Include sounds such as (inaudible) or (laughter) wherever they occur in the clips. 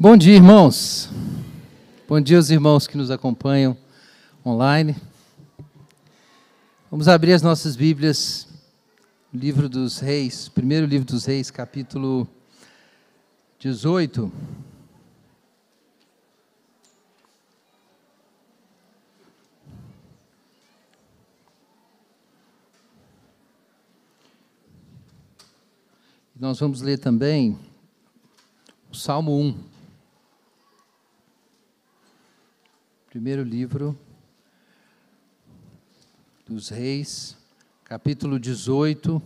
Bom dia, irmãos. Bom dia aos irmãos que nos acompanham online. Vamos abrir as nossas Bíblias, livro dos Reis, primeiro livro dos Reis, capítulo 18. Nós vamos ler também o Salmo 1. primeiro livro dos Reis, capítulo 18.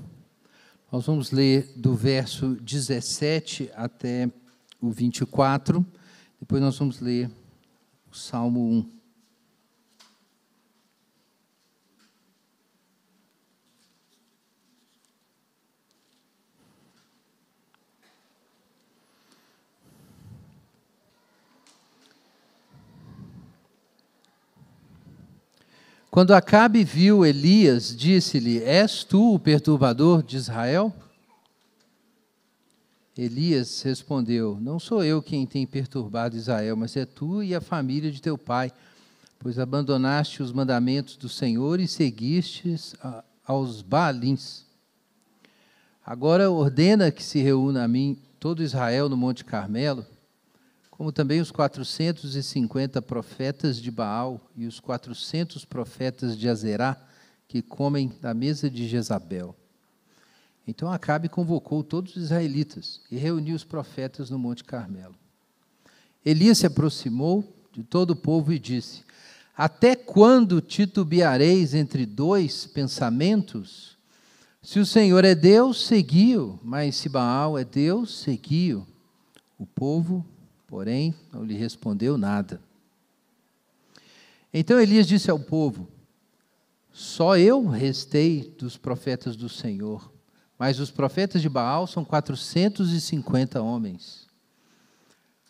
Nós vamos ler do verso 17 até o 24. Depois nós vamos ler o Salmo 1. Quando Acabe viu Elias, disse-lhe: És tu o perturbador de Israel? Elias respondeu: Não sou eu quem tem perturbado Israel, mas é tu e a família de teu pai, pois abandonaste os mandamentos do Senhor e seguistes aos Baalins. Agora ordena que se reúna a mim todo Israel no Monte Carmelo como também os 450 profetas de Baal e os 400 profetas de Azerá, que comem da mesa de Jezabel. Então Acabe convocou todos os israelitas e reuniu os profetas no Monte Carmelo. Elias se aproximou de todo o povo e disse: Até quando titubeareis entre dois pensamentos? Se o Senhor é Deus, seguiu, mas se Baal é Deus, seguiu. O povo porém não lhe respondeu nada. Então Elias disse ao povo: Só eu restei dos profetas do Senhor, mas os profetas de Baal são 450 homens.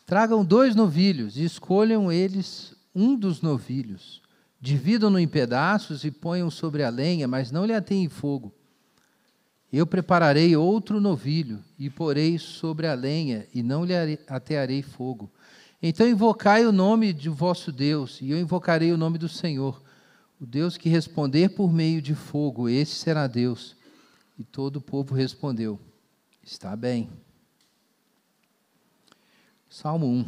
Tragam dois novilhos e escolham eles um dos novilhos. Dividam-no em pedaços e ponham sobre a lenha, mas não lhe atém fogo eu prepararei outro novilho e porei sobre a lenha, e não lhe atearei fogo. Então invocai o nome de vosso Deus, e eu invocarei o nome do Senhor. O Deus que responder por meio de fogo, esse será Deus. E todo o povo respondeu: Está bem. Salmo 1.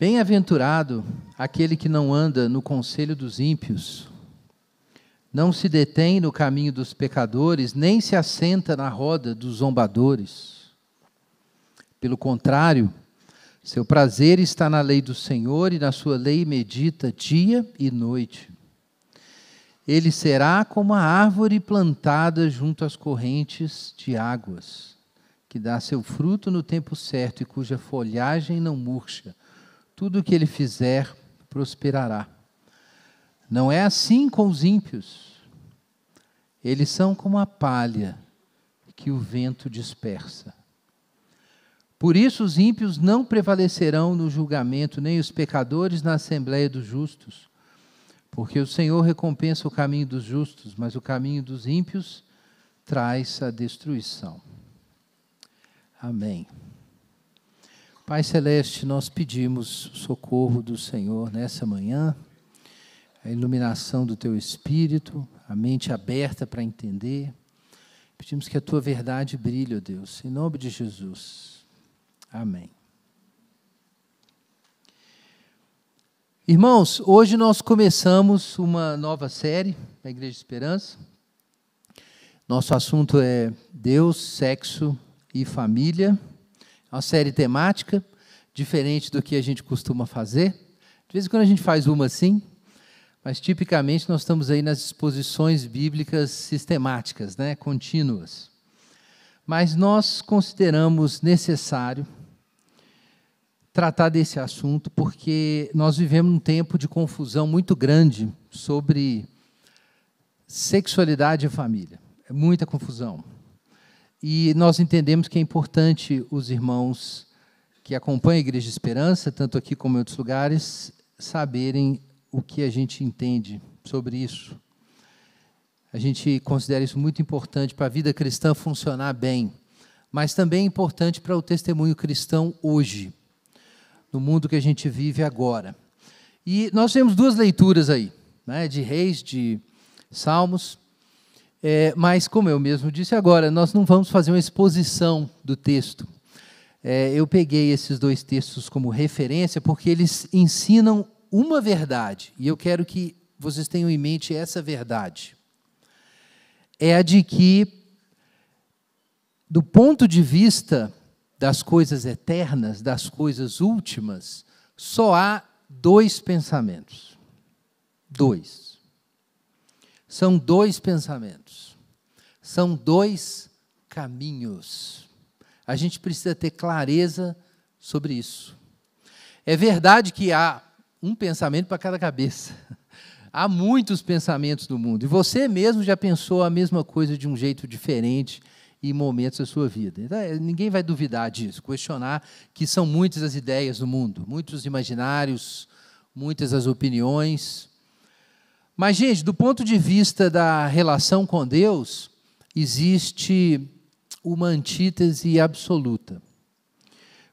Bem-aventurado aquele que não anda no conselho dos ímpios, não se detém no caminho dos pecadores, nem se assenta na roda dos zombadores. Pelo contrário, seu prazer está na lei do Senhor e na sua lei medita dia e noite. Ele será como a árvore plantada junto às correntes de águas, que dá seu fruto no tempo certo e cuja folhagem não murcha tudo o que ele fizer prosperará. Não é assim com os ímpios. Eles são como a palha que o vento dispersa. Por isso os ímpios não prevalecerão no julgamento, nem os pecadores na assembleia dos justos. Porque o Senhor recompensa o caminho dos justos, mas o caminho dos ímpios traz a destruição. Amém. Pai Celeste, nós pedimos socorro do Senhor nessa manhã, a iluminação do Teu Espírito, a mente aberta para entender. Pedimos que a Tua verdade brilhe, ó Deus, em nome de Jesus. Amém. Irmãos, hoje nós começamos uma nova série na Igreja de Esperança. Nosso assunto é Deus, sexo e família. É uma série temática, diferente do que a gente costuma fazer. De vez em quando a gente faz uma assim, mas tipicamente nós estamos aí nas exposições bíblicas sistemáticas, né, contínuas. Mas nós consideramos necessário tratar desse assunto porque nós vivemos um tempo de confusão muito grande sobre sexualidade e família. É muita confusão. E nós entendemos que é importante os irmãos que acompanham a Igreja de Esperança, tanto aqui como em outros lugares, saberem o que a gente entende sobre isso. A gente considera isso muito importante para a vida cristã funcionar bem, mas também é importante para o testemunho cristão hoje, no mundo que a gente vive agora. E nós temos duas leituras aí, né, de Reis, de Salmos. É, mas, como eu mesmo disse agora, nós não vamos fazer uma exposição do texto. É, eu peguei esses dois textos como referência porque eles ensinam uma verdade, e eu quero que vocês tenham em mente essa verdade. É a de que, do ponto de vista das coisas eternas, das coisas últimas, só há dois pensamentos. Dois. São dois pensamentos. São dois caminhos. A gente precisa ter clareza sobre isso. É verdade que há um pensamento para cada cabeça. (laughs) Há muitos pensamentos no mundo. E você mesmo já pensou a mesma coisa de um jeito diferente em momentos da sua vida. Então, é, ninguém vai duvidar disso, questionar que são muitas as ideias no mundo, muitos imaginários, muitas as opiniões. Mas, gente, do ponto de vista da relação com Deus, existe uma antítese absoluta.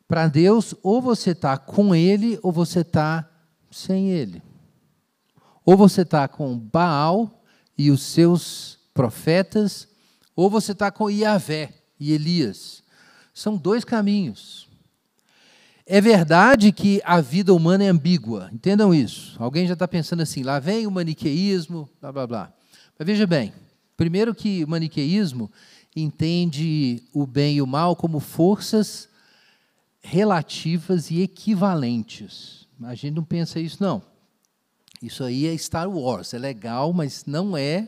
Para Deus, ou você está com Ele ou você está sem Ele. Ou você está com Baal e os seus profetas, ou você está com Iavé e Elias. São dois caminhos. É verdade que a vida humana é ambígua, entendam isso. Alguém já está pensando assim, lá vem o maniqueísmo, blá blá blá. Mas veja bem, Primeiro que o maniqueísmo entende o bem e o mal como forças relativas e equivalentes. A gente não pensa isso não. Isso aí é Star Wars, é legal, mas não é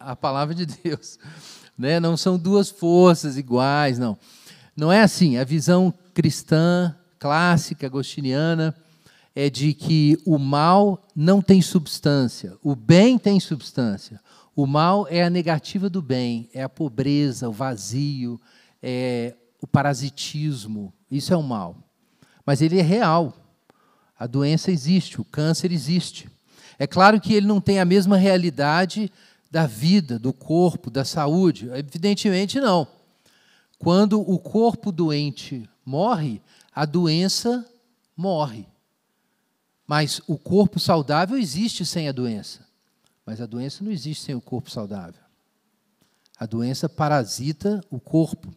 a palavra de Deus. (laughs) Né? Não são duas forças iguais, não. Não é assim. A visão cristã, clássica, agostiniana, é de que o mal não tem substância, o bem tem substância. O mal é a negativa do bem, é a pobreza, o vazio, é o parasitismo. Isso é o mal. Mas ele é real. A doença existe, o câncer existe. É claro que ele não tem a mesma realidade da vida, do corpo, da saúde. Evidentemente, não. Quando o corpo doente morre, a doença morre. Mas o corpo saudável existe sem a doença. Mas a doença não existe sem o corpo saudável. A doença parasita o corpo.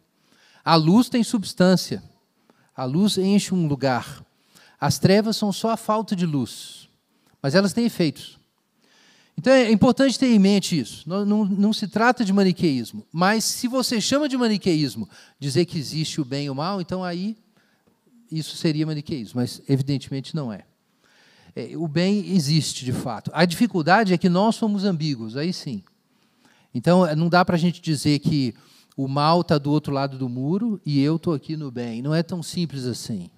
A luz tem substância. A luz enche um lugar. As trevas são só a falta de luz, mas elas têm efeitos. Então é importante ter em mente isso. Não, não, não, se trata de maniqueísmo. Mas se você chama de maniqueísmo dizer que existe o bem e o mal, então aí isso seria maniqueísmo. Mas evidentemente não é. É, o bem existe, de fato. A dificuldade é que nós somos ambíguos, aí sim. Então, é, não dá para a gente dizer que o mal está do outro lado do muro e eu estou aqui no bem. Não é tão simples assim.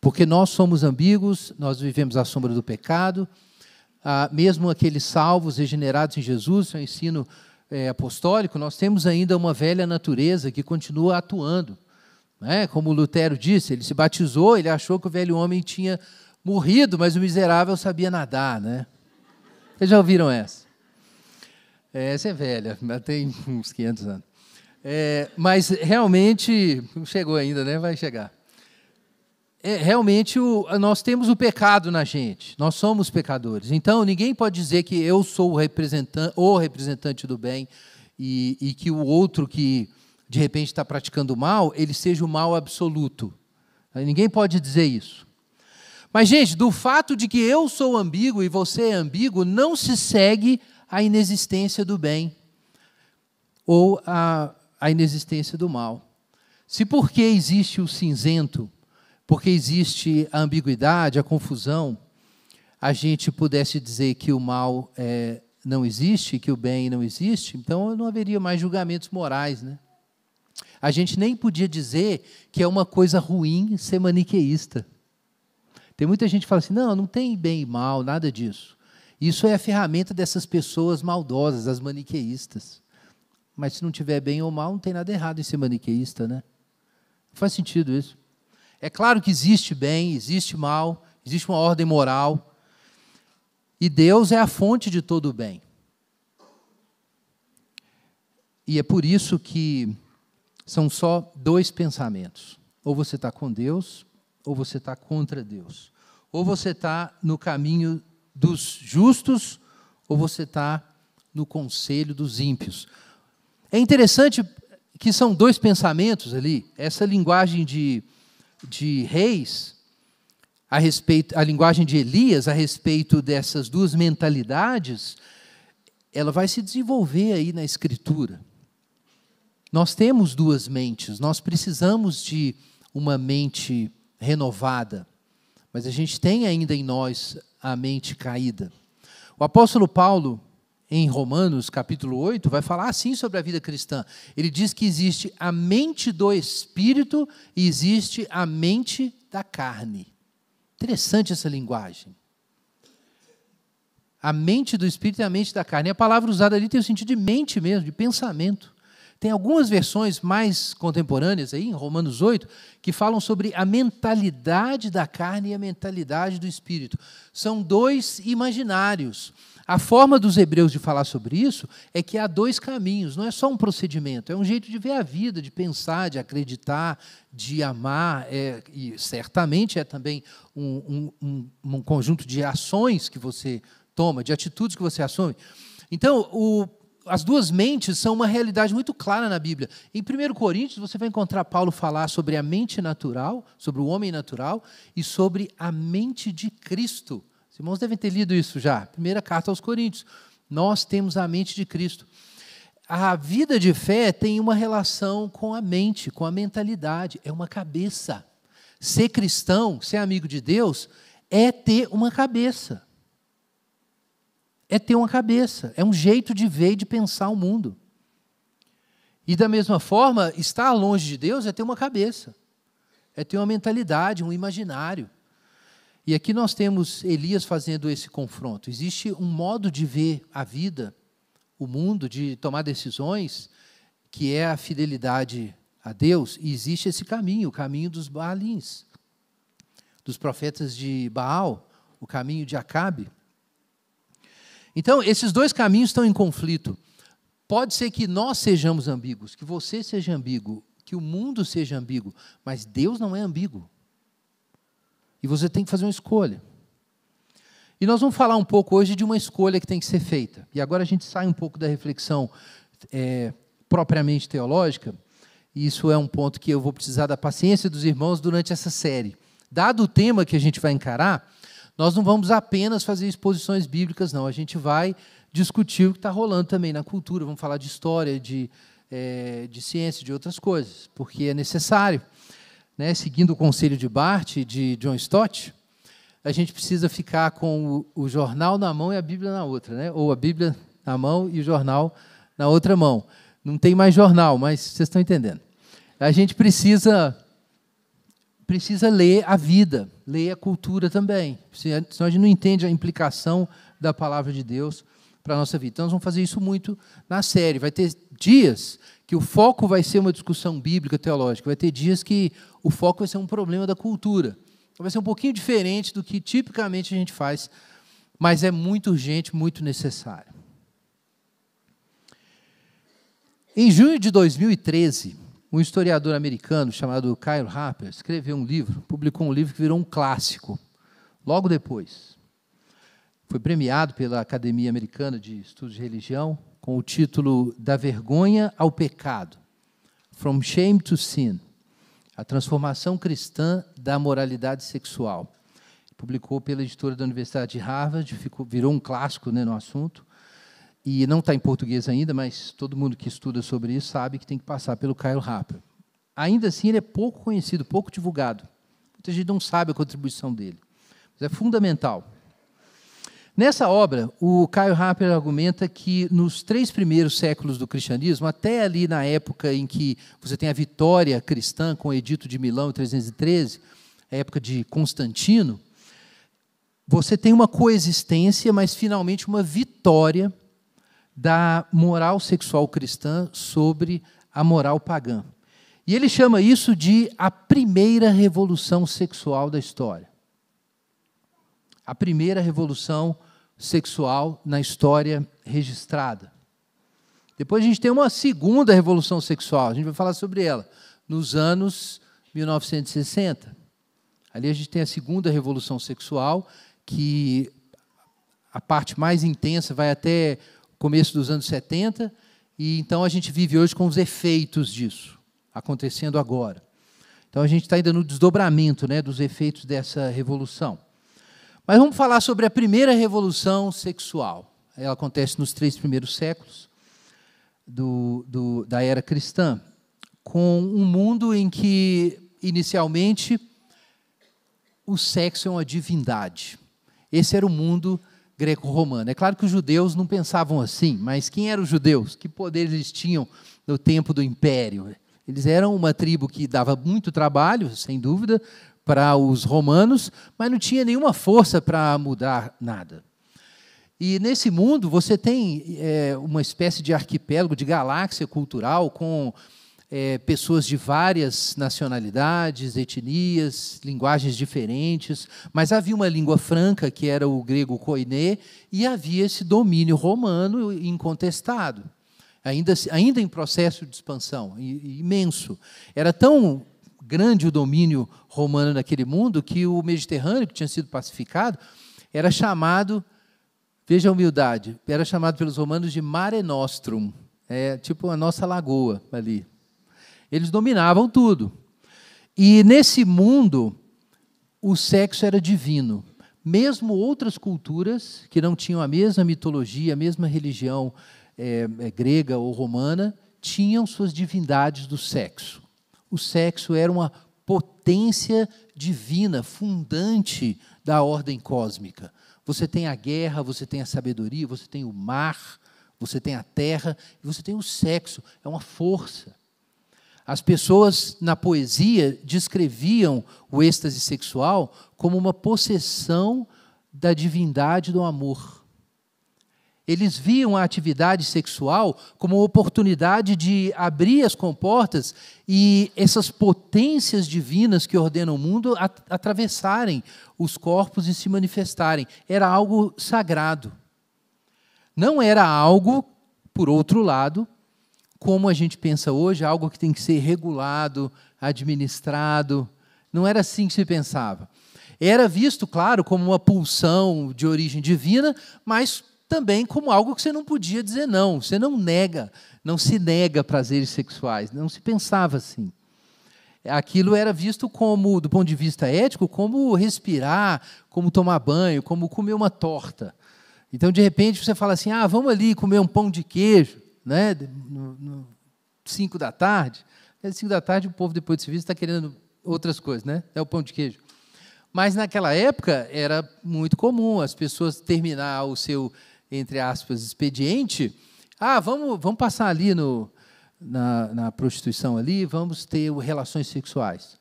Porque nós somos ambíguos, nós vivemos à sombra do pecado. Ah, mesmo aqueles salvos regenerados em Jesus, seu é ensino é, apostólico, nós temos ainda uma velha natureza que continua atuando. Né? Como Lutero disse, ele se batizou, ele achou que o velho homem tinha morrido, mas o miserável sabia nadar, né? Vocês já ouviram essa? É, essa é velha, tem uns 500 anos. É, mas realmente, não chegou ainda, né? Vai chegar. É, realmente, o, nós temos o pecado na gente, nós somos pecadores. Então, ninguém pode dizer que eu sou o representante, o representante do bem e, e que o outro que de repente está praticando mal, ele seja o mal absoluto. Ninguém pode dizer isso. Mas, gente, do fato de que eu sou ambíguo e você é ambíguo, não se segue a inexistência do bem ou a, a inexistência do mal. Se porque existe o cinzento, porque existe a ambiguidade, a confusão, a gente pudesse dizer que o mal é, não existe, que o bem não existe, então não haveria mais julgamentos morais, né? A gente nem podia dizer que é uma coisa ruim ser maniqueísta. Tem muita gente que fala assim: não, não tem bem e mal, nada disso. Isso é a ferramenta dessas pessoas maldosas, as maniqueístas. Mas se não tiver bem ou mal, não tem nada errado em ser maniqueísta, né? Não faz sentido isso. É claro que existe bem, existe mal, existe uma ordem moral. E Deus é a fonte de todo o bem. E é por isso que são só dois pensamentos. Ou você está com Deus, ou você está contra Deus. Ou você está no caminho dos justos, ou você está no conselho dos ímpios. É interessante que são dois pensamentos ali. Essa linguagem de, de reis, a respeito, a linguagem de Elias a respeito dessas duas mentalidades, ela vai se desenvolver aí na escritura. Nós temos duas mentes, nós precisamos de uma mente renovada, mas a gente tem ainda em nós a mente caída. O apóstolo Paulo, em Romanos capítulo 8, vai falar assim sobre a vida cristã. Ele diz que existe a mente do espírito e existe a mente da carne. Interessante essa linguagem. A mente do espírito e a mente da carne. E a palavra usada ali tem o sentido de mente mesmo, de pensamento. Tem algumas versões mais contemporâneas aí, em Romanos 8, que falam sobre a mentalidade da carne e a mentalidade do espírito. São dois imaginários. A forma dos hebreus de falar sobre isso é que há dois caminhos, não é só um procedimento, é um jeito de ver a vida, de pensar, de acreditar, de amar, é, e certamente é também um, um, um, um conjunto de ações que você toma, de atitudes que você assume. Então, o as duas mentes são uma realidade muito clara na Bíblia. Em 1 Coríntios, você vai encontrar Paulo falar sobre a mente natural, sobre o homem natural e sobre a mente de Cristo. Os irmãos devem ter lido isso já. Primeira carta aos Coríntios. Nós temos a mente de Cristo. A vida de fé tem uma relação com a mente, com a mentalidade, é uma cabeça. Ser cristão, ser amigo de Deus, é ter uma cabeça é ter uma cabeça, é um jeito de ver e de pensar o mundo. E da mesma forma, estar longe de Deus é ter uma cabeça, é ter uma mentalidade, um imaginário. E aqui nós temos Elias fazendo esse confronto. Existe um modo de ver a vida, o mundo, de tomar decisões, que é a fidelidade a Deus, e existe esse caminho, o caminho dos Baalins, dos profetas de Baal, o caminho de Acabe. Então, esses dois caminhos estão em conflito. Pode ser que nós sejamos ambíguos, que você seja ambíguo, que o mundo seja ambíguo, mas Deus não é ambíguo. E você tem que fazer uma escolha. E nós vamos falar um pouco hoje de uma escolha que tem que ser feita. E agora a gente sai um pouco da reflexão é, propriamente teológica, e isso é um ponto que eu vou precisar da paciência dos irmãos durante essa série. Dado o tema que a gente vai encarar, nós não vamos apenas fazer exposições bíblicas, não. A gente vai discutir o que está rolando também na cultura. Vamos falar de história, de, é, de ciência, de outras coisas, porque é necessário. Né? Seguindo o conselho de Bart e de John Stott, a gente precisa ficar com o, o jornal na mão e a Bíblia na outra, né? ou a Bíblia na mão e o jornal na outra mão. Não tem mais jornal, mas vocês estão entendendo. A gente precisa precisa ler a vida, ler a cultura também. Senão a gente não entende a implicação da palavra de Deus para a nossa vida. Então, nós vamos fazer isso muito na série. Vai ter dias que o foco vai ser uma discussão bíblica, teológica. Vai ter dias que o foco vai ser um problema da cultura. Então, vai ser um pouquinho diferente do que tipicamente a gente faz, mas é muito urgente, muito necessário. Em junho de 2013, um historiador americano chamado Kyle Harper escreveu um livro, publicou um livro que virou um clássico. Logo depois, foi premiado pela Academia Americana de Estudos de Religião com o título Da Vergonha ao Pecado: From Shame to Sin A Transformação Cristã da Moralidade Sexual. Publicou pela editora da Universidade de Harvard, ficou, virou um clássico né, no assunto. E não está em português ainda, mas todo mundo que estuda sobre isso sabe que tem que passar pelo Caio Harper. Ainda assim, ele é pouco conhecido, pouco divulgado. Muita gente não sabe a contribuição dele, mas é fundamental. Nessa obra, o Caio Harper argumenta que nos três primeiros séculos do cristianismo, até ali na época em que você tem a vitória cristã com o Edito de Milão em 313, a época de Constantino, você tem uma coexistência, mas finalmente uma vitória da moral sexual cristã sobre a moral pagã. E ele chama isso de a primeira revolução sexual da história. A primeira revolução sexual na história registrada. Depois a gente tem uma segunda revolução sexual, a gente vai falar sobre ela, nos anos 1960. Ali a gente tem a segunda revolução sexual, que a parte mais intensa vai até começo dos anos 70, e então a gente vive hoje com os efeitos disso acontecendo agora. Então a gente está ainda no desdobramento né, dos efeitos dessa revolução. Mas vamos falar sobre a primeira revolução sexual. Ela acontece nos três primeiros séculos do, do, da era cristã, com um mundo em que, inicialmente, o sexo é uma divindade. Esse era o mundo greco romano É claro que os judeus não pensavam assim, mas quem eram os judeus? Que poder eles tinham no tempo do império? Eles eram uma tribo que dava muito trabalho, sem dúvida, para os romanos, mas não tinha nenhuma força para mudar nada. E nesse mundo você tem é, uma espécie de arquipélago de galáxia cultural com é, pessoas de várias nacionalidades, etnias, linguagens diferentes, mas havia uma língua franca, que era o grego koiné, e havia esse domínio romano incontestado, ainda, ainda em processo de expansão, imenso. Era tão grande o domínio romano naquele mundo que o Mediterrâneo, que tinha sido pacificado, era chamado, veja a humildade, era chamado pelos romanos de Mare Nostrum, é, tipo a nossa lagoa ali, eles dominavam tudo. E nesse mundo, o sexo era divino. Mesmo outras culturas que não tinham a mesma mitologia, a mesma religião é, é, grega ou romana, tinham suas divindades do sexo. O sexo era uma potência divina, fundante da ordem cósmica. Você tem a guerra, você tem a sabedoria, você tem o mar, você tem a terra, e você tem o sexo. É uma força. As pessoas na poesia descreviam o êxtase sexual como uma possessão da divindade do amor. Eles viam a atividade sexual como uma oportunidade de abrir as comportas e essas potências divinas que ordenam o mundo at atravessarem os corpos e se manifestarem. Era algo sagrado. Não era algo, por outro lado, como a gente pensa hoje, é algo que tem que ser regulado, administrado. Não era assim que se pensava. Era visto, claro, como uma pulsão de origem divina, mas também como algo que você não podia dizer não. Você não nega, não se nega prazeres sexuais. Não se pensava assim. Aquilo era visto como, do ponto de vista ético, como respirar, como tomar banho, como comer uma torta. Então, de repente, você fala assim: ah, vamos ali comer um pão de queijo né, no, no cinco da tarde. Às né, cinco da tarde o povo depois do serviço está querendo outras coisas, né? É o pão de queijo. Mas naquela época era muito comum as pessoas terminar o seu entre aspas expediente. Ah, vamos, vamos passar ali no, na, na prostituição ali, vamos ter relações sexuais.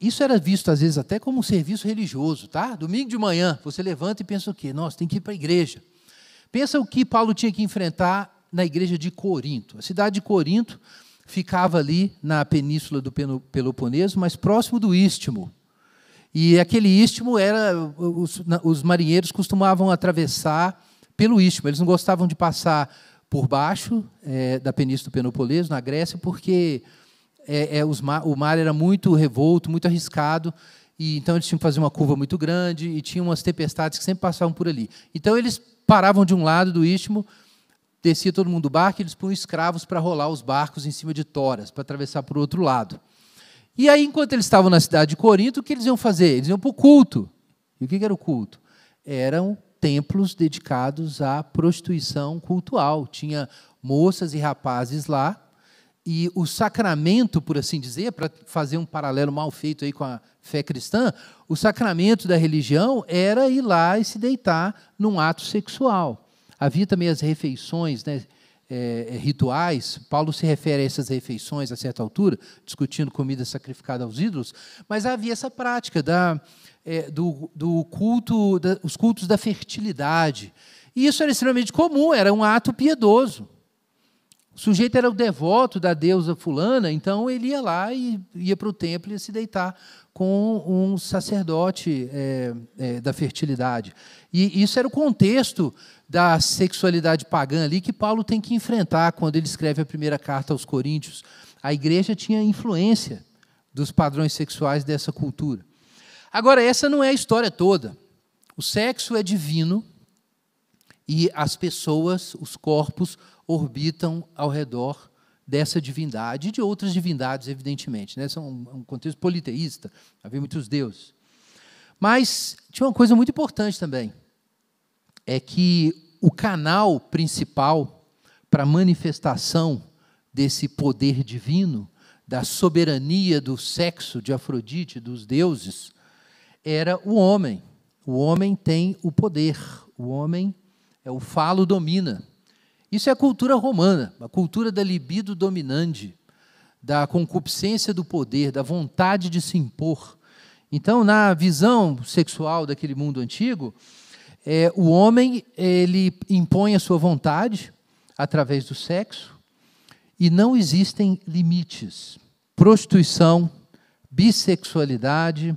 Isso era visto às vezes até como um serviço religioso, tá? Domingo de manhã você levanta e pensa o quê? Nossa, tem que ir para a igreja. Pensa o que Paulo tinha que enfrentar na igreja de Corinto. A cidade de Corinto ficava ali na península do Peloponeso, mas próximo do Istmo. E aquele Istmo era os, os marinheiros costumavam atravessar pelo Istmo. Eles não gostavam de passar por baixo é, da península do Peloponeso, na Grécia, porque é, é, o mar era muito revolto, muito arriscado, e então eles tinham que fazer uma curva muito grande e tinha umas tempestades que sempre passavam por ali. Então eles paravam de um lado do istmo, descia todo mundo do barco, e eles punham escravos para rolar os barcos em cima de toras, para atravessar para o outro lado. E aí, enquanto eles estavam na cidade de Corinto, o que eles iam fazer? Eles iam para o culto. E o que era o culto? Eram templos dedicados à prostituição cultual. Tinha moças e rapazes lá e o sacramento, por assim dizer, para fazer um paralelo mal feito aí com a fé cristã, o sacramento da religião era ir lá e se deitar num ato sexual. Havia também as refeições né, é, é, rituais, Paulo se refere a essas refeições a certa altura, discutindo comida sacrificada aos ídolos, mas havia essa prática da, é, do, do culto, da, os cultos da fertilidade. E isso era extremamente comum, era um ato piedoso. O sujeito era o devoto da deusa fulana, então ele ia lá e ia para o templo e ia se deitar com um sacerdote é, é, da fertilidade. E isso era o contexto da sexualidade pagã ali que Paulo tem que enfrentar quando ele escreve a primeira carta aos Coríntios. A igreja tinha influência dos padrões sexuais dessa cultura. Agora, essa não é a história toda. O sexo é divino e as pessoas, os corpos, orbitam ao redor dessa divindade e de outras divindades, evidentemente. Né? São um, contexto politeísta, havia muitos deuses. Mas tinha uma coisa muito importante também, é que o canal principal para manifestação desse poder divino, da soberania do sexo de Afrodite, dos deuses, era o homem. O homem tem o poder, o homem é o falo domina. Isso é a cultura romana, a cultura da libido dominante, da concupiscência do poder, da vontade de se impor. Então, na visão sexual daquele mundo antigo, é, o homem ele impõe a sua vontade através do sexo e não existem limites. Prostituição, bissexualidade,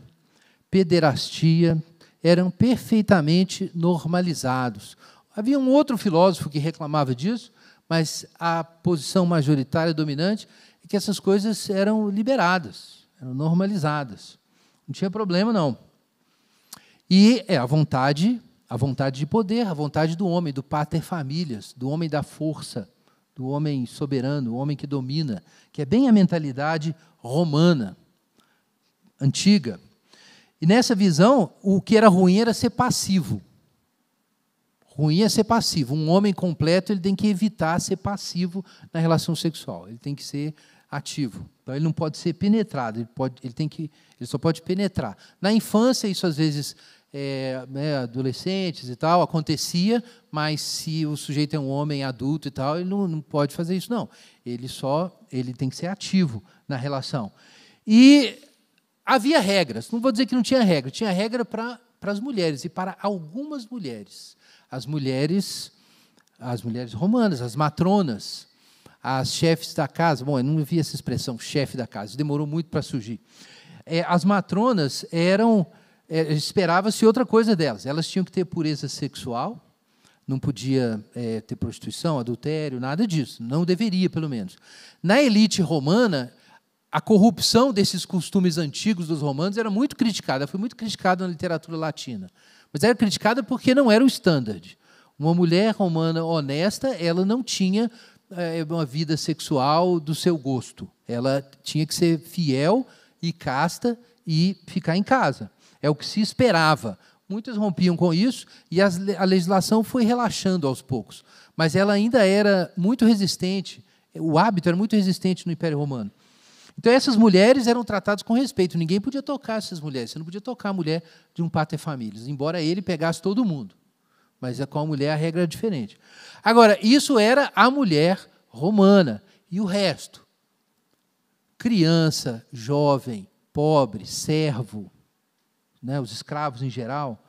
pederastia eram perfeitamente normalizados Havia um outro filósofo que reclamava disso, mas a posição majoritária dominante é que essas coisas eram liberadas, eram normalizadas. Não tinha problema, não. E é a vontade, a vontade de poder, a vontade do homem, do pater famílias, do homem da força, do homem soberano, o homem que domina, que é bem a mentalidade romana, antiga. E nessa visão, o que era ruim era ser passivo. Ruim é ser passivo. Um homem completo ele tem que evitar ser passivo na relação sexual. Ele tem que ser ativo. Então ele não pode ser penetrado. Ele, pode, ele tem que, ele só pode penetrar. Na infância isso às vezes é, né, adolescentes e tal acontecia, mas se o sujeito é um homem adulto e tal ele não, não pode fazer isso não. Ele só ele tem que ser ativo na relação. E havia regras. Não vou dizer que não tinha regra. Tinha regra para para as mulheres e para algumas mulheres as mulheres, as mulheres romanas, as matronas, as chefes da casa. Bom, eu não vi essa expressão, chefe da casa, demorou muito para surgir. É, as matronas eram, é, esperava-se outra coisa delas. Elas tinham que ter pureza sexual, não podia é, ter prostituição, adultério, nada disso. Não deveria, pelo menos. Na elite romana, a corrupção desses costumes antigos dos romanos era muito criticada, foi muito criticada na literatura latina. Mas era criticada porque não era o standard. Uma mulher romana honesta, ela não tinha é, uma vida sexual do seu gosto. Ela tinha que ser fiel e casta e ficar em casa. É o que se esperava. Muitas rompiam com isso e as, a legislação foi relaxando aos poucos. Mas ela ainda era muito resistente, o hábito era muito resistente no Império Romano. Então essas mulheres eram tratadas com respeito. Ninguém podia tocar essas mulheres. Você não podia tocar a mulher de um pater famílias, embora ele pegasse todo mundo. Mas com a mulher a regra é diferente. Agora, isso era a mulher romana. E o resto? Criança, jovem, pobre, servo, né, os escravos em geral,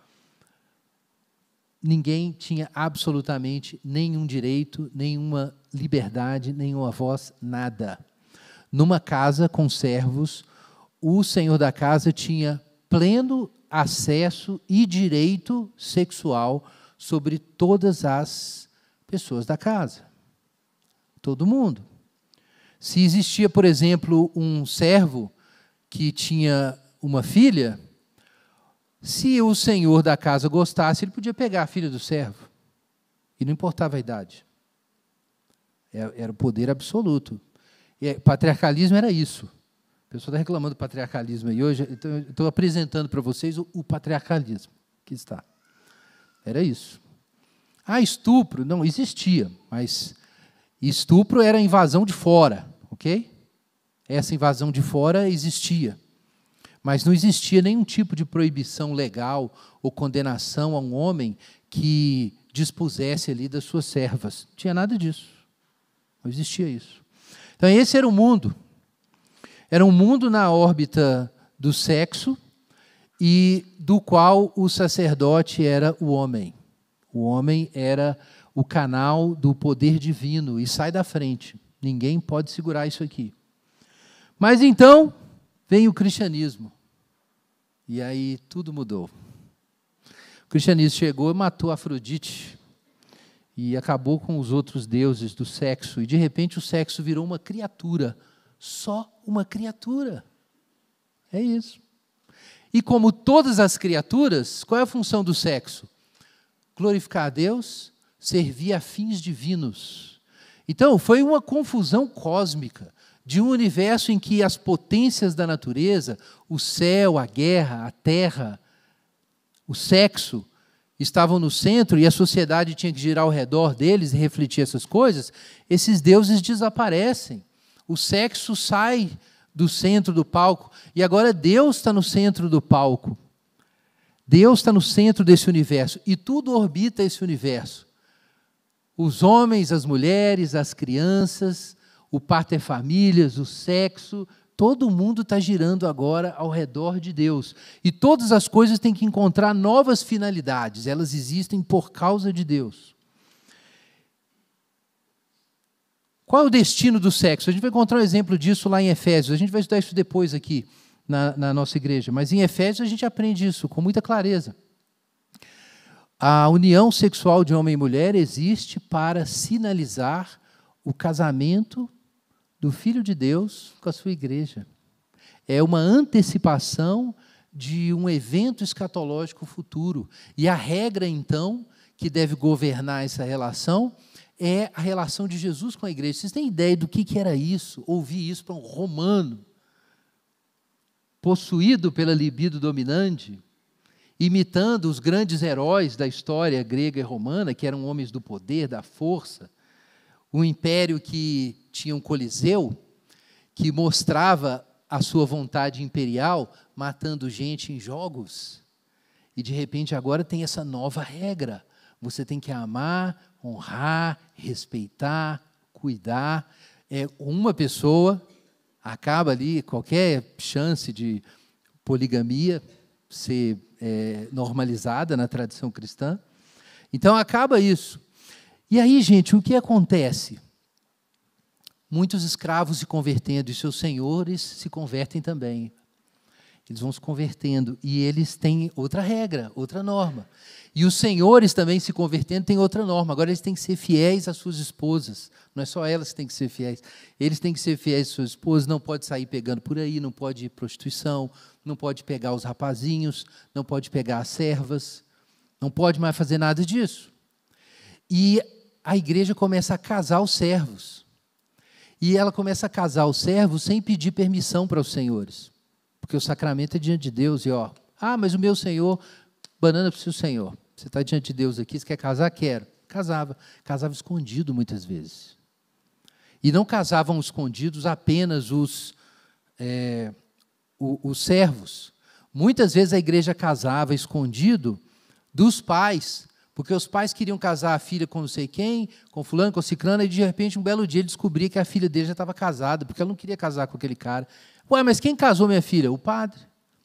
ninguém tinha absolutamente nenhum direito, nenhuma liberdade, nenhuma voz, nada numa casa com servos, o senhor da casa tinha pleno acesso e direito sexual sobre todas as pessoas da casa. Todo mundo. Se existia, por exemplo, um servo que tinha uma filha, se o senhor da casa gostasse, ele podia pegar a filha do servo. E não importava a idade. É, era o poder absoluto. E é, patriarcalismo era isso. O pessoal está reclamando do patriarcalismo e hoje estou apresentando para vocês o, o patriarcalismo que está. Era isso. Ah, estupro não existia, mas estupro era invasão de fora, ok? Essa invasão de fora existia, mas não existia nenhum tipo de proibição legal ou condenação a um homem que dispusesse ali das suas servas. Não tinha nada disso. Não existia isso. Então, esse era o mundo. Era um mundo na órbita do sexo e do qual o sacerdote era o homem. O homem era o canal do poder divino e sai da frente. Ninguém pode segurar isso aqui. Mas então vem o cristianismo. E aí tudo mudou. O cristianismo chegou e matou Afrodite e acabou com os outros deuses do sexo, e de repente o sexo virou uma criatura, só uma criatura. É isso. E como todas as criaturas, qual é a função do sexo? Glorificar a Deus, servir a fins divinos. Então, foi uma confusão cósmica de um universo em que as potências da natureza, o céu, a guerra, a terra, o sexo, estavam no centro e a sociedade tinha que girar ao redor deles e refletir essas coisas, esses deuses desaparecem. O sexo sai do centro do palco e agora Deus está no centro do palco. Deus está no centro desse universo e tudo orbita esse universo. Os homens, as mulheres, as crianças, o par ter famílias, o sexo, Todo mundo está girando agora ao redor de Deus. E todas as coisas têm que encontrar novas finalidades. Elas existem por causa de Deus. Qual é o destino do sexo? A gente vai encontrar um exemplo disso lá em Efésios. A gente vai estudar isso depois aqui na, na nossa igreja. Mas em Efésios a gente aprende isso com muita clareza. A união sexual de homem e mulher existe para sinalizar o casamento do Filho de Deus com a sua igreja. É uma antecipação de um evento escatológico futuro. E a regra, então, que deve governar essa relação é a relação de Jesus com a igreja. Vocês têm ideia do que, era isso? Ouvir isso para um romano, possuído pela libido dominante, imitando os grandes heróis da história grega e romana, que eram homens do poder, da força, um império que tinha um coliseu que mostrava a sua vontade imperial matando gente em jogos. E de repente agora tem essa nova regra. Você tem que amar, honrar, respeitar, cuidar. É uma pessoa acaba ali qualquer chance de poligamia ser é, normalizada na tradição cristã. Então acaba isso. E aí, gente, o que acontece? Muitos escravos se convertendo e seus senhores se convertem também. Eles vão se convertendo e eles têm outra regra, outra norma. E os senhores também se convertendo têm outra norma. Agora eles têm que ser fiéis às suas esposas. Não é só elas que têm que ser fiéis. Eles têm que ser fiéis às suas esposas. Não pode sair pegando por aí, não pode ir prostituição, não pode pegar os rapazinhos, não pode pegar as servas. Não pode mais fazer nada disso. E a igreja começa a casar os servos. E ela começa a casar os servos sem pedir permissão para os senhores. Porque o sacramento é diante de Deus e ó, ah, mas o meu senhor, banana para o seu senhor. Você está diante de Deus aqui, você quer casar? Quero. Casava. Casava escondido muitas vezes. E não casavam escondidos apenas os, é, os, os servos. Muitas vezes a igreja casava escondido dos pais porque os pais queriam casar a filha com não sei quem, com fulano, com ciclano, e de repente, um belo dia, ele descobria que a filha dele já estava casada, porque ela não queria casar com aquele cara. Ué, mas quem casou minha filha? O padre.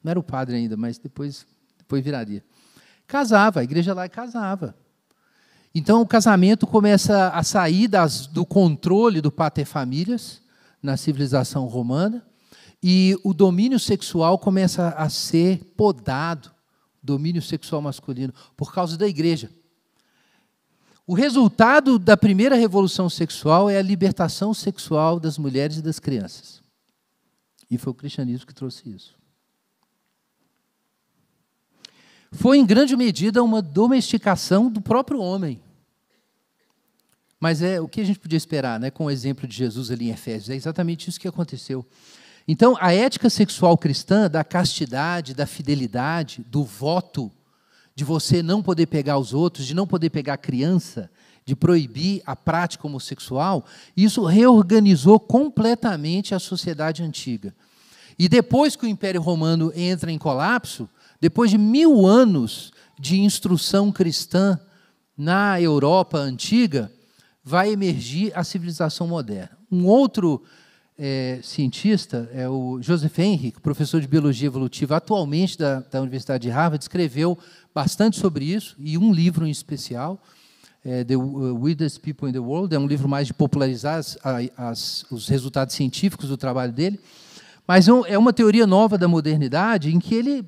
Não era o padre ainda, mas depois, depois viraria. Casava, a igreja lá casava. Então o casamento começa a sair das, do controle do pater famílias na civilização romana e o domínio sexual começa a ser podado, domínio sexual masculino, por causa da igreja. O resultado da primeira revolução sexual é a libertação sexual das mulheres e das crianças. E foi o cristianismo que trouxe isso. Foi, em grande medida, uma domesticação do próprio homem. Mas é o que a gente podia esperar, né, com o exemplo de Jesus ali em Efésios. É exatamente isso que aconteceu. Então, a ética sexual cristã, da castidade, da fidelidade, do voto de você não poder pegar os outros, de não poder pegar a criança, de proibir a prática homossexual, isso reorganizou completamente a sociedade antiga. E depois que o Império Romano entra em colapso, depois de mil anos de instrução cristã na Europa antiga, vai emergir a civilização moderna. Um outro é, cientista, é o Joseph Henrich, professor de biologia evolutiva atualmente da, da, Universidade de Harvard, escreveu bastante sobre isso e um livro em especial, é, The Weirdest People in the World, é um livro mais de popularizar as, as, os resultados científicos do trabalho dele. Mas é, é uma teoria nova da modernidade em que ele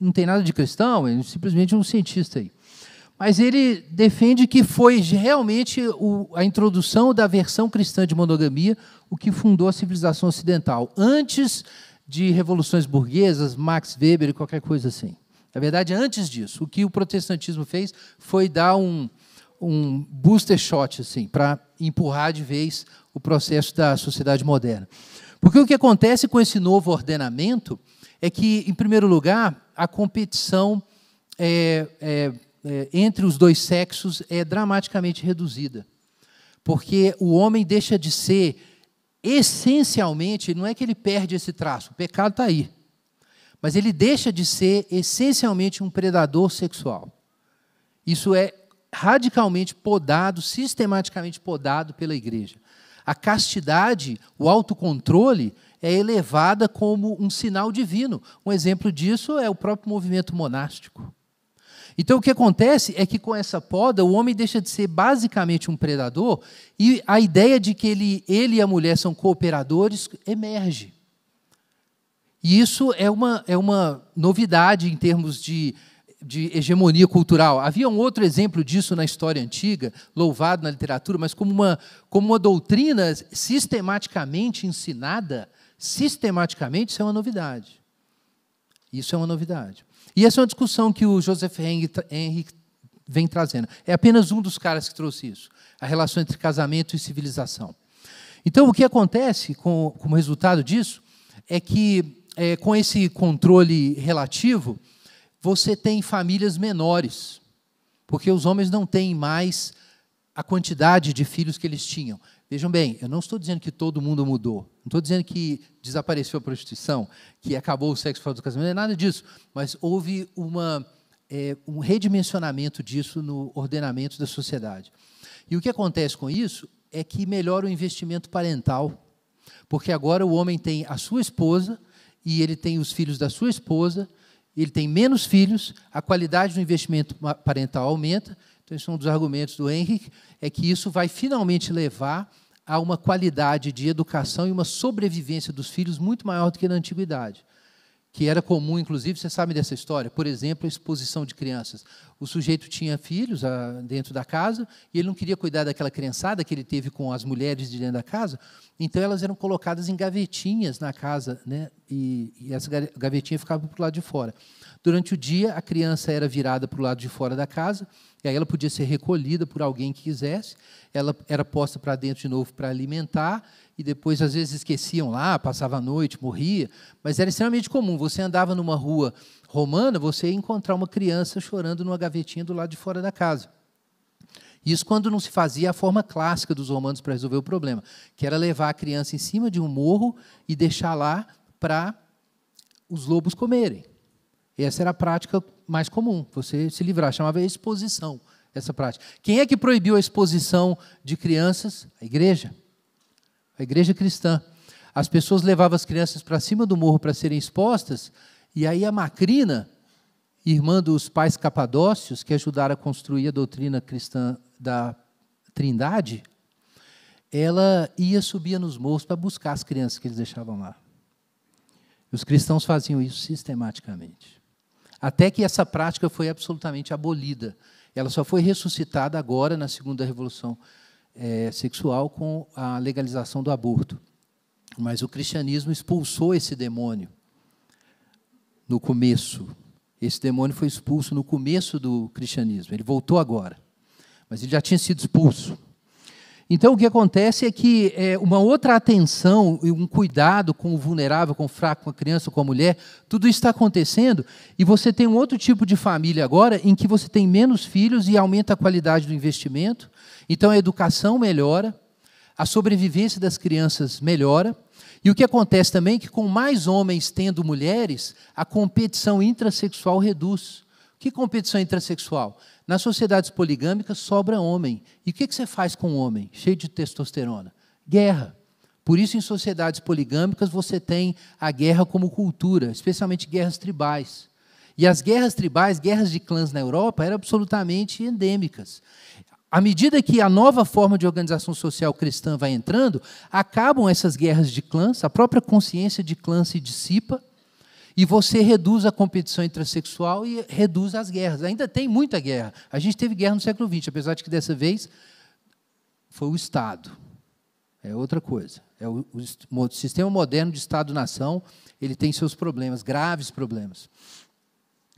não tem nada de cristão, ele é simplesmente um cientista aí. Mas ele defende que foi realmente o, a introdução da versão cristã de monogamia o que fundou a civilização ocidental, antes de revoluções burguesas, Max Weber e qualquer coisa assim. Na verdade, antes disso, o que o protestantismo fez foi dar um, um booster shot assim, para empurrar de vez o processo da sociedade moderna. Porque o que acontece com esse novo ordenamento é que, em primeiro lugar, a competição é, é, é, entre os dois sexos é dramaticamente reduzida. Porque o homem deixa de ser, essencialmente, não é que ele perde esse traço, o pecado está aí. Mas ele deixa de ser essencialmente um predador sexual. Isso é radicalmente podado, sistematicamente podado pela igreja. A castidade, o autocontrole, é elevada como um sinal divino. Um exemplo disso é o próprio movimento monástico. Então o que acontece é que com essa poda o homem deixa de ser basicamente um predador e a ideia de que ele, ele e a mulher são cooperadores emerge. E isso é uma, é uma novidade em termos de, de hegemonia cultural. Havia um outro exemplo disso na história antiga, louvado na literatura, mas como uma, como uma doutrina sistematicamente ensinada, sistematicamente, isso é uma novidade. Isso é uma novidade. E essa é uma discussão que o Joseph Henry vem trazendo. É apenas um dos caras que trouxe isso, a relação entre casamento e civilização. Então, o que acontece com, como resultado disso é que, é, com esse controle relativo, você tem famílias menores, porque os homens não têm mais a quantidade de filhos que eles tinham. Vejam bem, eu não estou dizendo que todo mundo mudou, não estou dizendo que desapareceu a prostituição, que acabou o sexo fora do casamento, não é nada disso, mas houve uma, é, um redimensionamento disso no ordenamento da sociedade. E o que acontece com isso é que melhora o investimento parental, porque agora o homem tem a sua esposa e ele tem os filhos da sua esposa, ele tem menos filhos, a qualidade do investimento parental aumenta então, esse é um dos argumentos do Henrique, é que isso vai finalmente levar a uma qualidade de educação e uma sobrevivência dos filhos muito maior do que na antiguidade que era comum, inclusive, você sabe dessa história, por exemplo, a exposição de crianças. O sujeito tinha filhos a, ah, dentro da casa e ele não queria cuidar daquela criançada que ele teve com as mulheres de dentro da casa, então elas eram colocadas em gavetinhas na casa, né? e, e essa gavetinha ficava para o lado de fora. Durante o dia, a criança era virada para o lado de fora da casa, e aí ela podia ser recolhida por alguém que quisesse, ela era posta para dentro de novo para alimentar, e depois às vezes esqueciam lá, passava a noite, morria, mas era extremamente comum. Você andava numa rua romana, você ia encontrar uma criança chorando numa gavetinha do lado de fora da casa. Isso quando não se fazia a forma clássica dos romanos para resolver o problema, que era levar a criança em cima de um morro e deixar lá para os lobos comerem. Essa era a prática mais comum, você se livrar, chamava exposição essa prática. Quem é que proibiu a exposição de crianças? A igreja a igreja cristã. As pessoas levavam as crianças para cima do morro para serem expostas, e aí a Macrina, irmã dos pais capadócios, que ajudaram a construir a doutrina cristã da Trindade, ela ia subia nos morros para buscar as crianças que eles deixavam lá. Os cristãos faziam isso sistematicamente. Até que essa prática foi absolutamente abolida. Ela só foi ressuscitada agora na segunda revolução é, sexual com a legalização do aborto. Mas o cristianismo expulsou esse demônio no começo. Esse demônio foi expulso no começo do cristianismo. Ele voltou agora, mas ele já tinha sido expulso. Então, o que acontece é que é, uma outra atenção e um cuidado com o vulnerável, com o fraco, com a criança, com a mulher, tudo isso está acontecendo e você tem um outro tipo de família agora em que você tem menos filhos e aumenta a qualidade do investimento. Então, a educação melhora, a sobrevivência das crianças melhora. E o que acontece também é que, com mais homens tendo mulheres, a competição intrassexual reduz. Que competição intrasexual? Nas sociedades poligâmicas sobra homem. E o que você faz com um homem cheio de testosterona? Guerra. Por isso, em sociedades poligâmicas, você tem a guerra como cultura, especialmente guerras tribais. E as guerras tribais, guerras de clãs na Europa, eram absolutamente endêmicas. À medida que a nova forma de organização social cristã vai entrando, acabam essas guerras de clãs, a própria consciência de clã se dissipa e você reduz a competição intrasexual e reduz as guerras. Ainda tem muita guerra. A gente teve guerra no século XX, apesar de que dessa vez foi o Estado. É outra coisa. É o, o, o sistema moderno de Estado-nação ele tem seus problemas, graves problemas.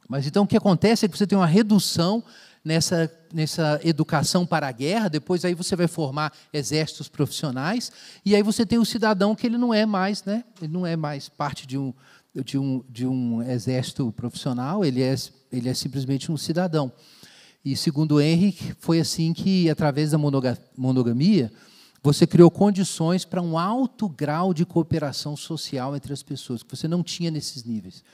Mas então o que acontece é que você tem uma redução nessa, nessa educação para a guerra, depois aí você vai formar exércitos profissionais, e aí você tem o um cidadão que ele não é mais, né? Ele não é mais parte de um, de um, de um exército profissional, ele é, ele é simplesmente um cidadão. E segundo Henrique, foi assim que, através da monogamia, você criou condições para um alto grau de cooperação social entre as pessoas, que você não tinha nesses níveis.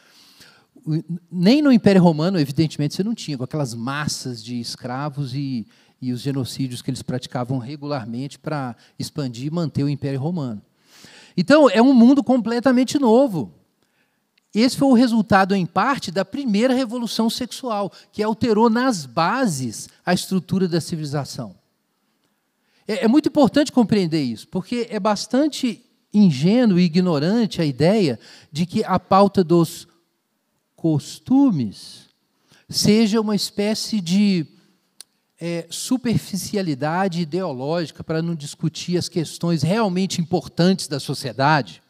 Nem no Império Romano, evidentemente, você não tinha, com aquelas massas de escravos e, e os genocídios que eles praticavam regularmente para expandir e manter o Império Romano. Então, é um mundo completamente novo. Esse foi o resultado, em parte, da primeira revolução sexual, que alterou nas bases a estrutura da civilização. É, é muito importante compreender isso, porque é bastante ingênuo e ignorante a ideia de que a pauta dos costumes seja uma espécie de é, superficialidade ideológica para não discutir as questões realmente importantes da sociedade,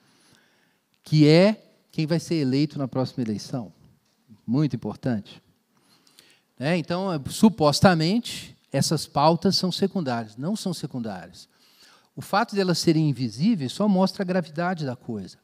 que é quem vai ser eleito na próxima eleição. Muito importante. Né? Então, é, então, supostamente, essas pautas são secundárias, não são secundárias. O fato de elas serem invisíveis só mostra a gravidade da coisa.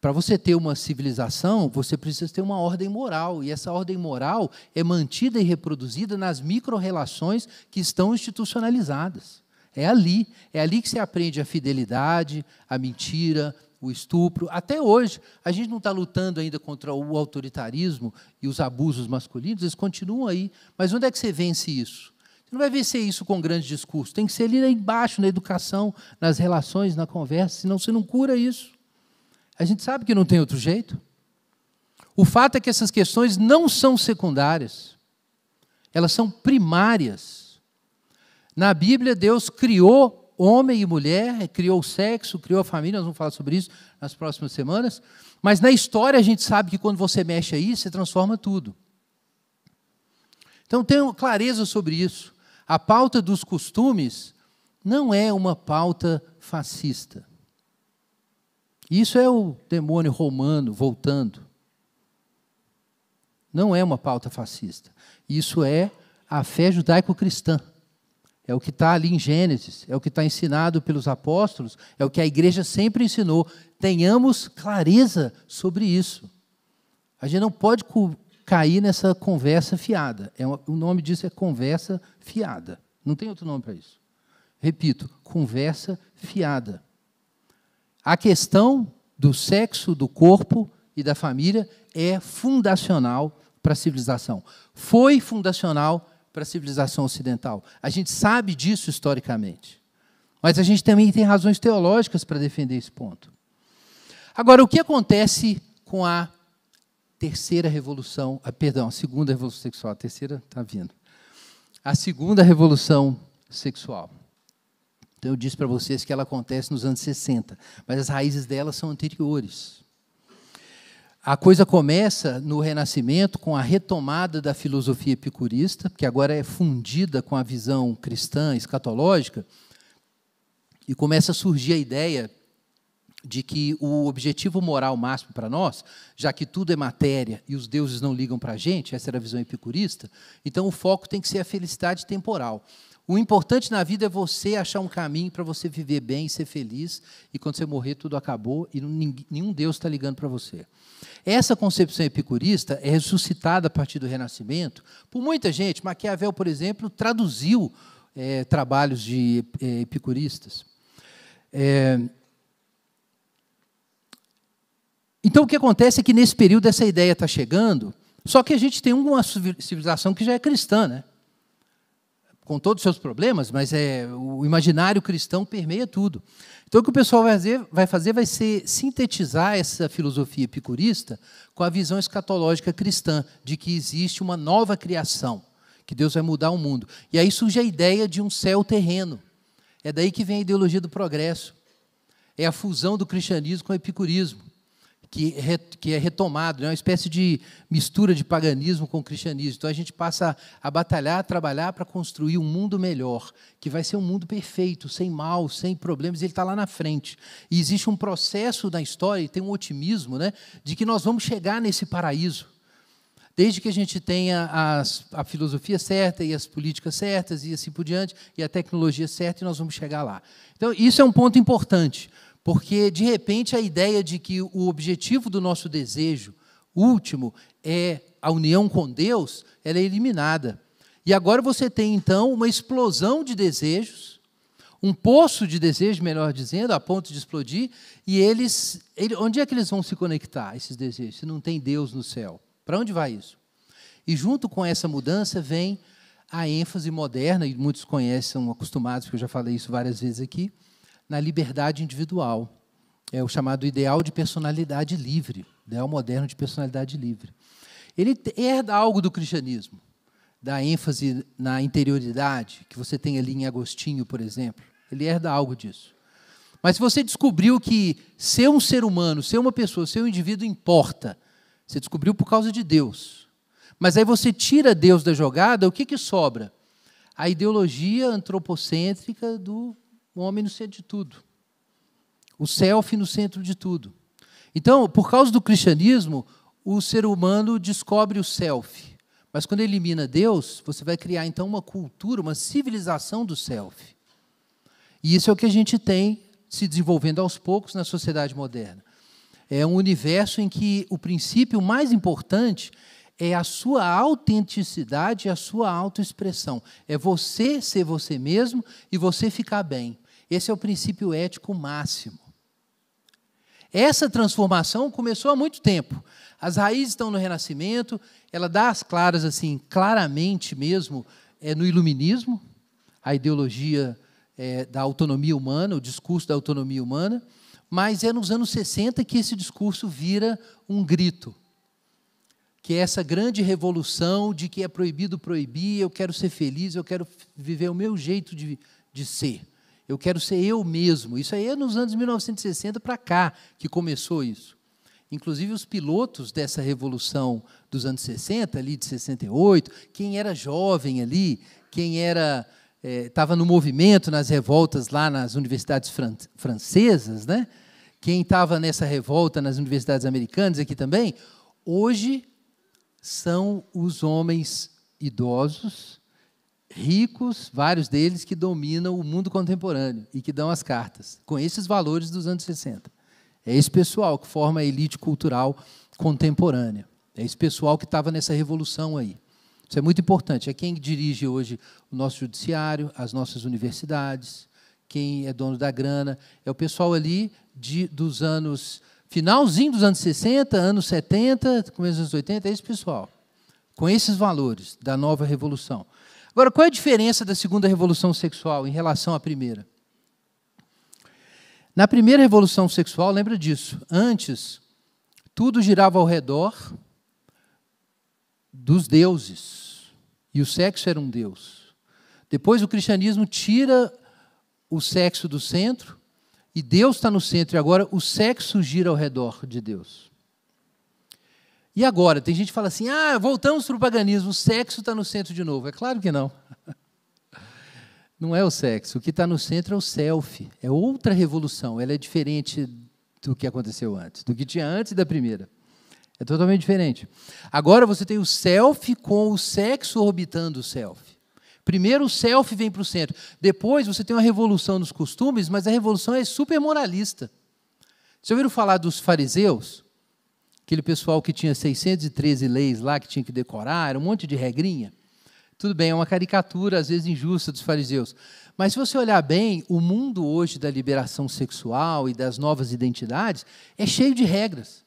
Para você ter uma civilização, você precisa ter uma ordem moral, e essa ordem moral é mantida e reproduzida nas micro-relações que estão institucionalizadas. É ali, é ali que você aprende a fidelidade, a mentira, o estupro. Até hoje, a gente não está lutando ainda contra o autoritarismo e os abusos masculinos, eles continuam aí. Mas onde é que você vence isso? Você não vai vencer isso com grandes discursos. Tem que ser ali embaixo, na educação, nas relações, na conversa, senão você não cura isso. A gente sabe que não tem outro jeito. O fato é que essas questões não são secundárias, elas são primárias. Na Bíblia, Deus criou homem e mulher, criou o sexo, criou a família, nós vamos falar sobre isso nas próximas semanas. Mas na história a gente sabe que quando você mexe aí, você transforma tudo. Então tenham clareza sobre isso. A pauta dos costumes não é uma pauta fascista. Isso é o demônio romano voltando. Não é uma pauta fascista. Isso é a fé judaico-cristã é o que está ali em Gênesis, é o que está ensinado pelos apóstolos, é o que a igreja sempre ensinou. Tenhamos clareza sobre isso. A gente não pode cair nessa conversa fiada. É uma, o nome disso é conversa fiada. Não tem outro nome para isso. Repito, conversa fiada. A questão do sexo, do corpo e da família é fundacional para a civilização. Foi fundacional para a civilização ocidental. A gente sabe disso historicamente. Mas a gente também tem razões teológicas para defender esse ponto. Agora, o que acontece com a terceira revolução, a ah, perdão, a segunda revolução sexual, a terceira está vindo. A segunda revolução sexual. Então eu disse para vocês que ela acontece nos anos 60, mas as raízes dela são anteriores. A coisa começa no Renascimento com a retomada da filosofia epicurista, que agora é fundida com a visão cristã escatológica, e começa a surgir a ideia de que o objetivo moral máximo para nós, já que tudo é matéria e os deuses não ligam para a gente, essa era a visão epicurista, então o foco tem que ser a felicidade temporal. O importante na vida é você achar um caminho para você viver bem, ser feliz, e quando você morrer, tudo acabou e nenhum Deus está ligando para você. Essa concepção epicurista é ressuscitada a partir do Renascimento por muita gente. Maquiavel, por exemplo, traduziu é, trabalhos de é, epicuristas. É, então, o que acontece é que nesse período essa ideia está chegando, só que a gente tem uma civilização que já é cristã, né? com todos os seus problemas, mas é, o imaginário cristão permeia tudo. Então, o que o pessoal vai fazer vai, fazer, vai ser sintetizar essa filosofia epicurista com a visão escatológica cristã, de que existe uma nova criação, que Deus vai mudar o mundo. E aí surge a ideia de um céu terreno. É daí que vem a ideologia do progresso. É a fusão do cristianismo com o epicurismo que, re, que é retomado, né? é né? uma espécie de mistura de paganismo com cristianismo. Então a gente passa a batalhar, a trabalhar para construir um mundo melhor, que vai ser um mundo perfeito, sem mal, sem problemas, ele está lá na frente. E existe um processo na história, e tem um otimismo, né, de que nós vamos chegar nesse paraíso desde que a gente tenha as, a filosofia certa e as políticas certas e assim por diante, e a tecnologia certa, e nós vamos chegar lá. Então, isso é um ponto importante. Porque, de repente, a ideia de que o objetivo do nosso desejo último é a união com Deus, ela é eliminada. E agora você tem, então, uma explosão de desejos, um poço de desejos melhor dizendo, a ponto de explodir, e eles. Ele, onde é que eles vão se conectar, esses desejos, se não tem Deus no céu? Para onde vai isso? E junto com essa mudança vem a ênfase moderna, e muitos conhecem, são acostumados, porque eu já falei isso várias vezes aqui, na liberdade individual. É o chamado ideal de personalidade livre, ideal né, moderno de personalidade livre. Ele herda algo do cristianismo, da ênfase na interioridade, que você tem ali em Agostinho, por exemplo. Ele herda algo disso. Mas se você descobriu que ser um ser humano, ser uma pessoa, ser um indivíduo importa, você descobriu por causa de Deus. Mas aí você tira Deus da jogada, o que, que sobra? A ideologia antropocêntrica do o homem no centro de tudo. O self no centro de tudo. Então, por causa do cristianismo, o ser humano descobre o self. Mas quando elimina Deus, você vai criar então uma cultura, uma civilização do self. E isso é o que a gente tem se desenvolvendo aos poucos na sociedade moderna. É um universo em que o princípio mais importante é a sua autenticidade e a sua autoexpressão. É você ser você mesmo e você ficar bem. Esse é o princípio ético máximo. Essa transformação começou há muito tempo. As raízes estão no Renascimento, ela dá as claras, assim, claramente mesmo, é, no Iluminismo, a ideologia é, da autonomia humana, o discurso da autonomia humana, mas é nos anos 60 que esse discurso vira um grito. Que é essa grande revolução de que é proibido proibir, eu quero ser feliz, eu quero viver o meu jeito de, de ser. Eu quero ser eu mesmo. Isso aí é nos anos 1960 para cá que começou isso. Inclusive, os pilotos dessa revolução dos anos 60, ali de 68, quem era jovem ali, quem era estava eh, é, no movimento nas revoltas lá nas universidades fran francesas, né? quem estava nessa revolta nas universidades americanas aqui também, hoje são os homens idosos ricos, vários deles que dominam o mundo contemporâneo e que dão as cartas, com esses valores dos anos 60. É esse pessoal que forma a elite cultural contemporânea. É esse pessoal que estava nessa revolução aí. Isso é muito importante. É quem dirige hoje o nosso judiciário, as nossas universidades, quem é dono da grana. É o pessoal ali de, dos anos. Finalzinho dos anos 60, anos 70, começo dos anos 80, é esse pessoal. Com esses valores da nova revolução. Agora, qual é a diferença da segunda revolução sexual em relação à primeira? Na primeira revolução sexual, lembra disso, antes tudo girava ao redor dos deuses, e o sexo era um deus. Depois o cristianismo tira o sexo do centro, e Deus está no centro, e agora o sexo gira ao redor de Deus. E agora? Tem gente que fala assim: ah, voltamos para o paganismo, o sexo está no centro de novo. É claro que não. (laughs) Não é o sexo. O que está no centro é o self. É outra revolução. Ela é diferente do que aconteceu antes, do que tinha antes da primeira. É totalmente diferente. Agora você tem o self com o sexo orbitando o self. Primeiro o self vem para o centro. Depois você tem uma revolução nos costumes, mas a revolução é super moralista. Vocês ouviram falar dos fariseus? Aquele pessoal que tinha 613 leis lá, que tinha que decorar, era um monte de regrinha. Tudo bem, é uma caricatura, às vezes injusta, dos fariseus. Mas se você olhar bem, o mundo hoje da liberação sexual e das novas identidades é cheio de regras.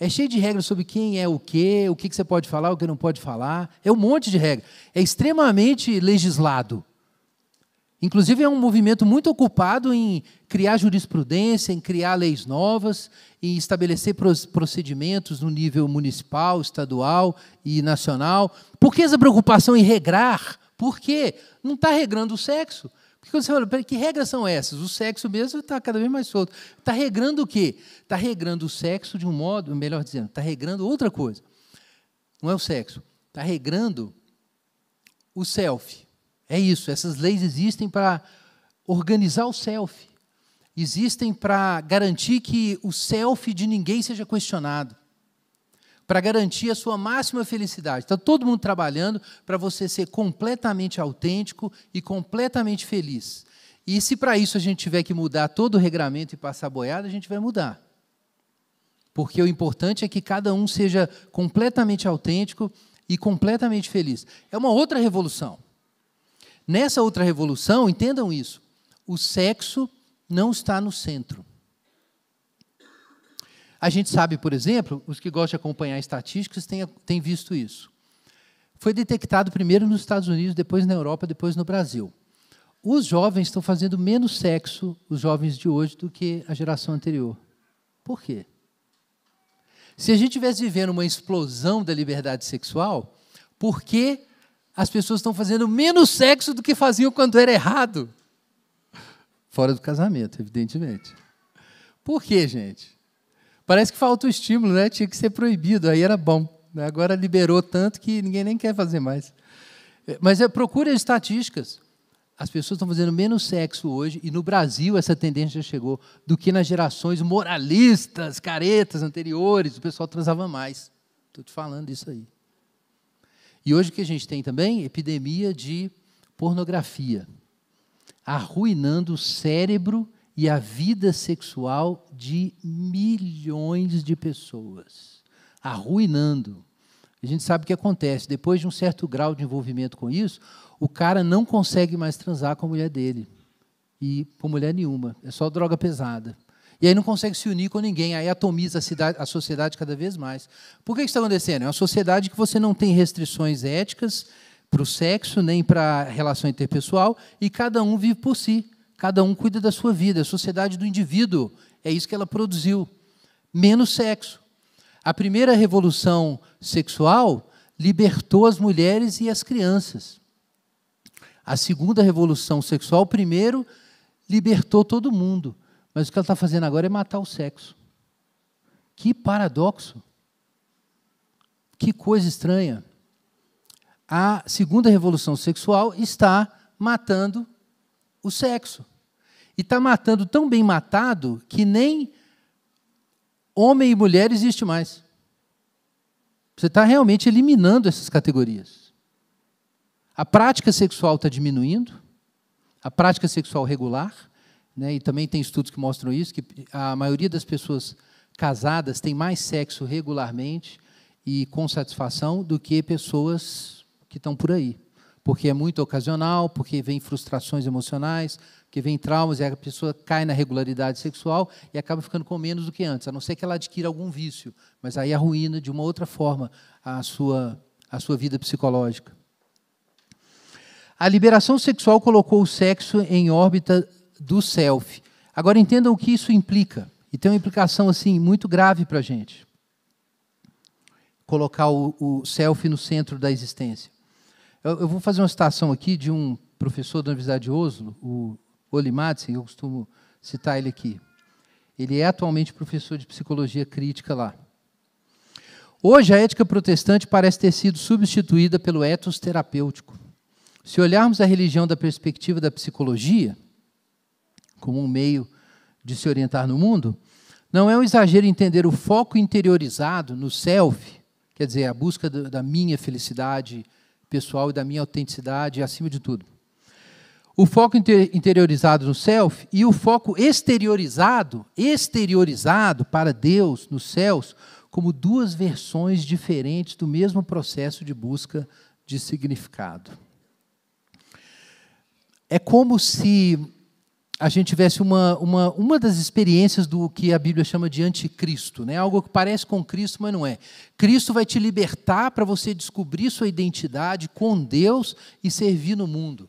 É cheio de regras sobre quem é o quê, o que você pode falar, o que não pode falar. É um monte de regras. É extremamente legislado. Inclusive, é um movimento muito ocupado em criar jurisprudência, em criar leis novas, em estabelecer procedimentos no nível municipal, estadual e nacional. Por que essa preocupação em regrar? Por quê? Não está regrando o sexo. Porque quando você fala, que regras são essas? O sexo mesmo está cada vez mais solto. Está regrando o quê? Está regrando o sexo de um modo, melhor dizendo, está regrando outra coisa. Não é o sexo. Está regrando o selfie. É isso, essas leis existem para organizar o self, existem para garantir que o self de ninguém seja questionado, para garantir a sua máxima felicidade. Está todo mundo trabalhando para você ser completamente autêntico e completamente feliz. E se para isso a gente tiver que mudar todo o regramento e passar boiada, a gente vai mudar. Porque o importante é que cada um seja completamente autêntico e completamente feliz. É uma outra revolução. Nessa outra revolução, entendam isso, o sexo não está no centro. A gente sabe, por exemplo, os que gostam de acompanhar estatísticas têm, têm visto isso. Foi detectado primeiro nos Estados Unidos, depois na Europa, depois no Brasil. Os jovens estão fazendo menos sexo, os jovens de hoje, do que a geração anterior. Por quê? Se a gente estivesse vivendo uma explosão da liberdade sexual, por que as pessoas estão fazendo menos sexo do que faziam quando era errado. Fora do casamento, evidentemente. Por quê, gente? Parece que falta o estímulo, né? Tinha que ser proibido, aí era bom. Né? Agora liberou tanto que ninguém nem quer fazer mais. É, mas é, procure as estatísticas. As pessoas estão fazendo menos sexo hoje, e no Brasil essa tendência já chegou, do que nas gerações moralistas, caretas anteriores, o pessoal transava mais. Estou te falando isso aí. E hoje o que a gente tem também? Epidemia de pornografia, arruinando o cérebro e a vida sexual de milhões de pessoas. Arruinando. A gente sabe o que acontece. Depois de um certo grau de envolvimento com isso, o cara não consegue mais transar com a mulher dele. E com mulher nenhuma. É só droga pesada. E aí não consegue se unir com ninguém, aí atomiza a, cidade, a sociedade cada vez mais. Por que isso está acontecendo? É uma sociedade que você não tem restrições éticas para o sexo, nem para a relação interpessoal, e cada um vive por si, cada um cuida da sua vida, a sociedade do indivíduo, é isso que ela produziu. Menos sexo. A primeira revolução sexual libertou as mulheres e as crianças. A segunda revolução sexual, primeiro, libertou todo mundo. Mas o que ela está fazendo agora é matar o sexo. Que paradoxo. Que coisa estranha. A segunda revolução sexual está matando o sexo. E está matando tão bem matado que nem homem e mulher existe mais. Você está realmente eliminando essas categorias. A prática sexual está diminuindo, a prática sexual regular, né, e também tem estudos que mostram isso, que a maioria das pessoas casadas tem mais sexo regularmente e com satisfação do que pessoas que estão por aí. Porque é muito ocasional, porque vem frustrações emocionais, porque vem traumas, e a pessoa cai na regularidade sexual e acaba ficando com menos do que antes, a não ser que ela adquira algum vício, mas aí arruína de uma outra forma a sua, a sua vida psicológica. A liberação sexual colocou o sexo em órbita do self. Agora entendam o que isso implica. E tem uma implicação assim muito grave para a gente. Colocar o, o self no centro da existência. Eu, eu, vou fazer uma citação aqui de um professor da Universidade de Oslo, o Oli Madsen, eu costumo citar ele aqui. Ele é atualmente professor de psicologia crítica lá. Hoje, a ética protestante parece ter sido substituída pelo etos terapêutico. Se olharmos a religião da perspectiva da psicologia, como um meio de se orientar no mundo, não é um exagero entender o foco interiorizado no self, quer dizer, a busca da minha felicidade pessoal e da minha autenticidade acima de tudo. O foco interiorizado no self e o foco exteriorizado, exteriorizado para Deus nos céus, como duas versões diferentes do mesmo processo de busca de significado. É como se a gente tivesse uma, uma, uma das experiências do que a Bíblia chama de anticristo, né? algo que parece com Cristo, mas não é. Cristo vai te libertar para você descobrir sua identidade com Deus e servir no mundo.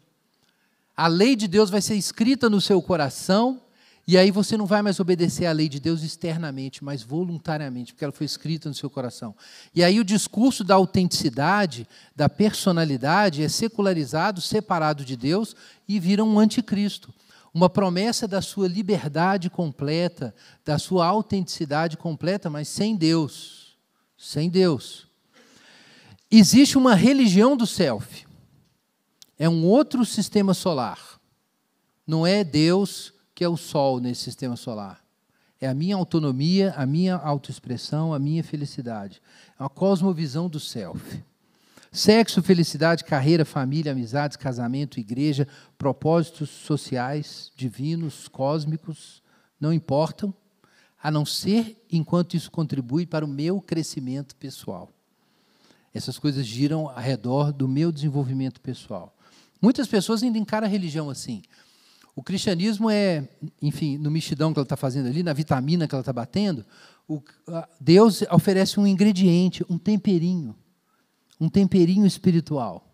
A lei de Deus vai ser escrita no seu coração, e aí você não vai mais obedecer à lei de Deus externamente, mas voluntariamente, porque ela foi escrita no seu coração. E aí o discurso da autenticidade, da personalidade, é secularizado, separado de Deus e vira um anticristo uma promessa da sua liberdade completa, da sua autenticidade completa, mas sem Deus. Sem Deus. Existe uma religião do self. É um outro sistema solar. Não é Deus que é o sol nesse sistema solar. É a minha autonomia, a minha autoexpressão, a minha felicidade. É uma cosmovisão do self. Sexo, felicidade, carreira, família, amizades, casamento, igreja, propósitos sociais, divinos, cósmicos, não importam, a não ser enquanto isso contribui para o meu crescimento pessoal. Essas coisas giram ao redor do meu desenvolvimento pessoal. Muitas pessoas ainda encaram a religião assim. O cristianismo é, enfim, no mexidão que ela está fazendo ali, na vitamina que ela está batendo, o, Deus oferece um ingrediente, um temperinho um temperinho espiritual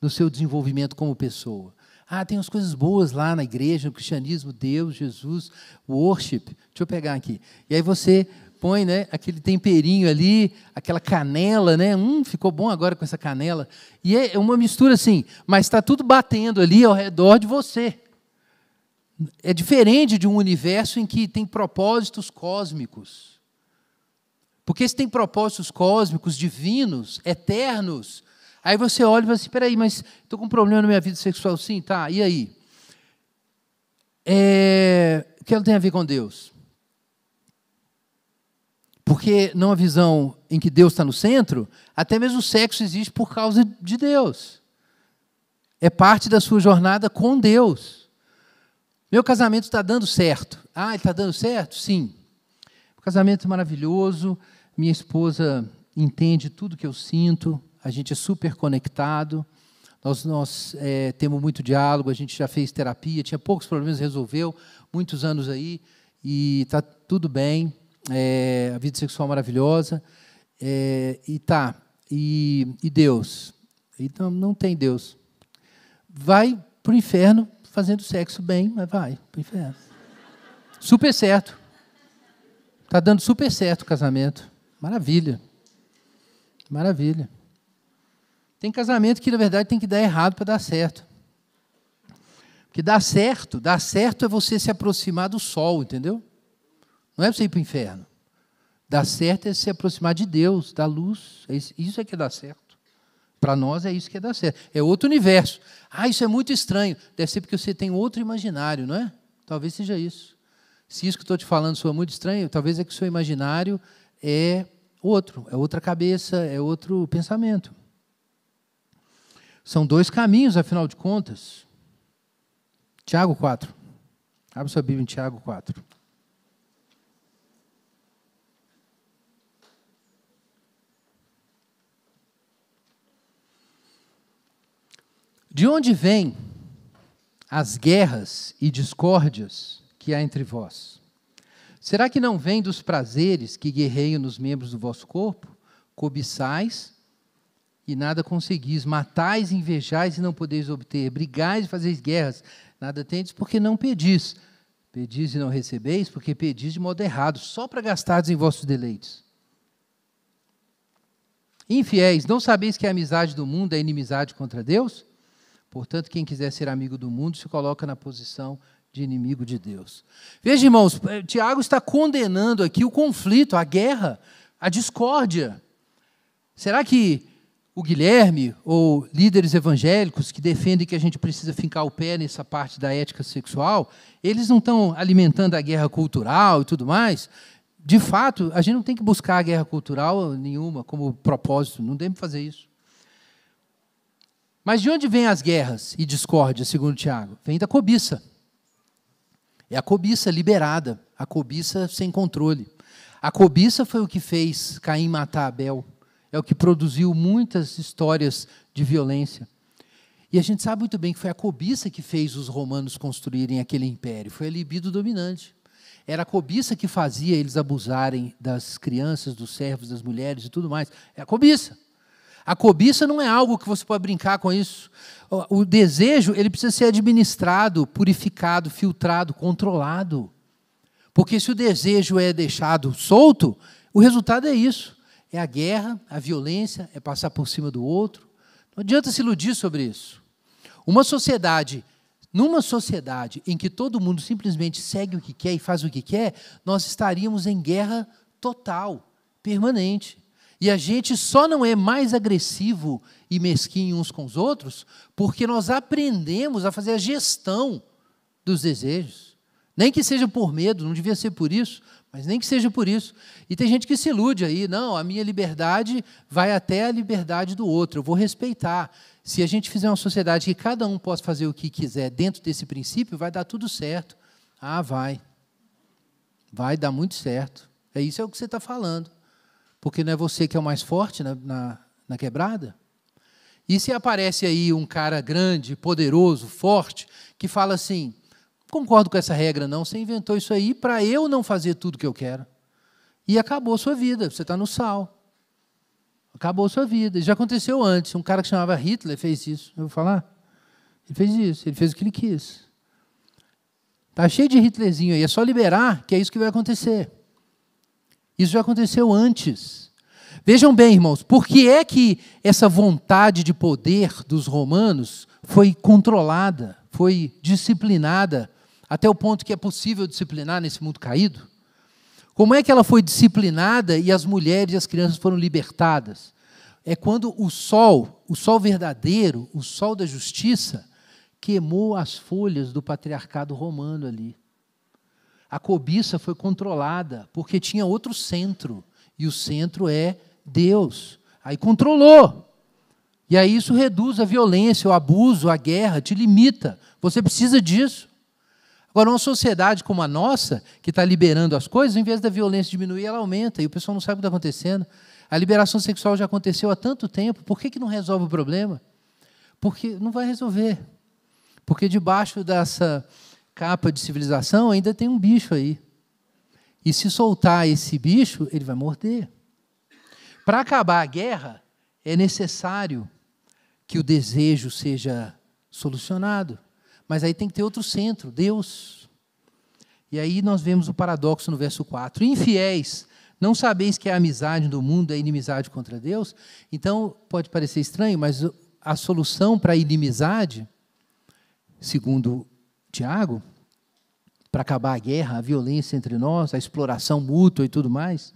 no seu desenvolvimento como pessoa. Ah, tem umas coisas boas lá na igreja, no cristianismo, Deus, Jesus, worship. Deixa eu pegar aqui. E aí você põe né, aquele temperinho ali, aquela canela, né? Hum, ficou bom agora com essa canela. E é, é uma mistura assim, mas está tudo batendo ali ao redor de você. É diferente de um universo em que tem propósitos cósmicos. Porque eles têm propósitos cósmicos, divinos, eternos. Aí você olha e fala assim: peraí, mas estou com um problema na minha vida sexual, sim, tá, e aí? É, o que ela tem a ver com Deus? Porque numa visão em que Deus está no centro, até mesmo o sexo existe por causa de Deus. É parte da sua jornada com Deus. Meu casamento está dando certo. Ah, ele está dando certo? Sim. O casamento é maravilhoso. Minha esposa entende tudo que eu sinto, a gente é super conectado, nós, nós é, temos muito diálogo, a gente já fez terapia, tinha poucos problemas, resolveu, muitos anos aí, e está tudo bem, é, a vida sexual maravilhosa, é, e tá, e, e Deus? Então, não tem Deus. Vai para o inferno fazendo sexo bem, mas vai para o inferno. Super certo. Está dando super certo o casamento. Maravilha. Maravilha. Tem casamento que, na verdade, tem que dar errado para dar certo. Porque dar certo, dar certo é você se aproximar do sol, entendeu? Não é você ir para o inferno. Dar certo é se aproximar de Deus, da luz. É isso é que é dar certo. Para nós é isso que é dar certo. É outro universo. Ah, isso é muito estranho. Deve ser porque você tem outro imaginário, não é? Talvez seja isso. Se isso que estou te falando soa muito estranho, talvez é que o seu imaginário é outro, é outra cabeça, é outro pensamento. São dois caminhos, afinal de contas. Tiago 4. Abre sua Bíblia em Tiago 4. De onde vêm as guerras e discórdias que há entre vós? Será que não vem dos prazeres que guerreiam nos membros do vosso corpo? Cobiçais e nada conseguis, matais, invejais e não podeis obter, brigais e fazeis guerras, nada tendes porque não pedis. Pedis e não recebeis, porque pedis de modo errado, só para gastardes em vossos deleites. Infiéis, não sabeis que a amizade do mundo é inimizade contra Deus? Portanto, quem quiser ser amigo do mundo se coloca na posição de de inimigo de Deus. Veja, irmãos, eh, Tiago está condenando aqui o conflito, a guerra, a discórdia. Será que o Guilherme ou líderes evangélicos que defendem que a gente precisa fincar o pé nessa parte da ética sexual, eles não estão alimentando a guerra cultural e tudo mais? De fato, a gente não tem que buscar a guerra cultural nenhuma como propósito, não tem fazer isso. Mas de onde vêm as guerras e discórdia, segundo Tiago? Vem da cobiça. É a cobiça liberada, a cobiça sem controle. A cobiça foi o que fez Caim matar Abel, é o que produziu muitas histórias de violência. E a gente sabe muito bem que foi a cobiça que fez os romanos construírem aquele império, foi a libido dominante. Era a cobiça que fazia eles abusarem das crianças, dos servos, das mulheres e tudo mais. É a cobiça. A cobiça não é algo que você pode brincar com isso. O desejo, ele precisa ser administrado, purificado, filtrado, controlado. Porque se o desejo é deixado solto, o resultado é isso. É a guerra, a violência, é passar por cima do outro. Não adianta se iludir sobre isso. Uma sociedade, numa sociedade em que todo mundo simplesmente segue o que quer e faz o que quer, nós estaríamos em guerra total, permanente. E a gente só não é mais agressivo e mesquinho uns com os outros porque nós aprendemos a fazer a gestão dos desejos. Nem que seja por medo, não devia ser por isso, mas nem que seja por isso. E tem gente que se ilude aí, não, a minha liberdade vai até a liberdade do outro, eu vou respeitar. Se a gente fizer uma sociedade que cada um possa fazer o que quiser dentro desse princípio, vai dar tudo certo. Ah, vai. Vai dar muito certo. É isso é o que você está falando porque não é você que é o mais forte na, na, na quebrada. E se aparece aí um cara grande, poderoso, forte, que fala assim: concordo com essa regra, não, você inventou isso aí para eu não fazer tudo que eu quero. E acabou a sua vida, você está no sal. Acabou a sua vida. Já aconteceu antes, um cara que chamava Hitler fez isso, eu vou falar? Ele fez isso, ele fez o que ele quis. Está cheio de Hitlerzinho aí, é só liberar que é isso que vai acontecer. Isso já aconteceu antes. Vejam bem, irmãos, por que é que essa vontade de poder dos romanos foi controlada, foi disciplinada, até o ponto que é possível disciplinar nesse mundo caído? Como é que ela foi disciplinada e as mulheres e as crianças foram libertadas? É quando o sol, o sol verdadeiro, o sol da justiça, queimou as folhas do patriarcado romano ali a cobiça foi controlada, porque tinha outro centro, e o centro é Deus. Aí controlou. E aí isso reduz a violência, o abuso, a guerra, te limita. Você precisa disso. Agora, uma sociedade como a nossa, que está liberando as coisas, em vez da violência diminuir, ela aumenta, e o pessoal não sabe o que está acontecendo. A liberação sexual já aconteceu há tanto tempo, por que, que não resolve o problema? Porque não vai resolver. Porque debaixo dessa capa de civilização, ainda tem um bicho aí. E se soltar esse bicho, ele vai morder. Para acabar a guerra, é necessário que o desejo seja solucionado. Mas aí tem que ter outro centro, Deus. E aí nós vemos o paradoxo no verso 4. Infiéis, não sabeis que a amizade do mundo é inimizade contra Deus? Então, pode parecer estranho, mas a solução para a inimizade, segundo Tiago, para acabar a guerra, a violência entre nós, a exploração mútua e tudo mais,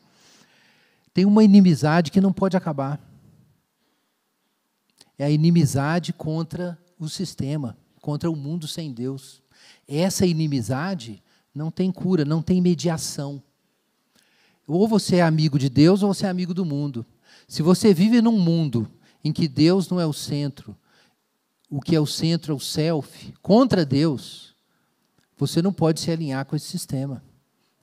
tem uma inimizade que não pode acabar. É a inimizade contra o sistema, contra o mundo sem Deus. Essa inimizade não tem cura, não tem mediação. Ou você é amigo de Deus ou você é amigo do mundo. Se você vive num mundo em que Deus não é o centro, o que é o centro é o self, contra Deus, você não pode se alinhar com esse sistema.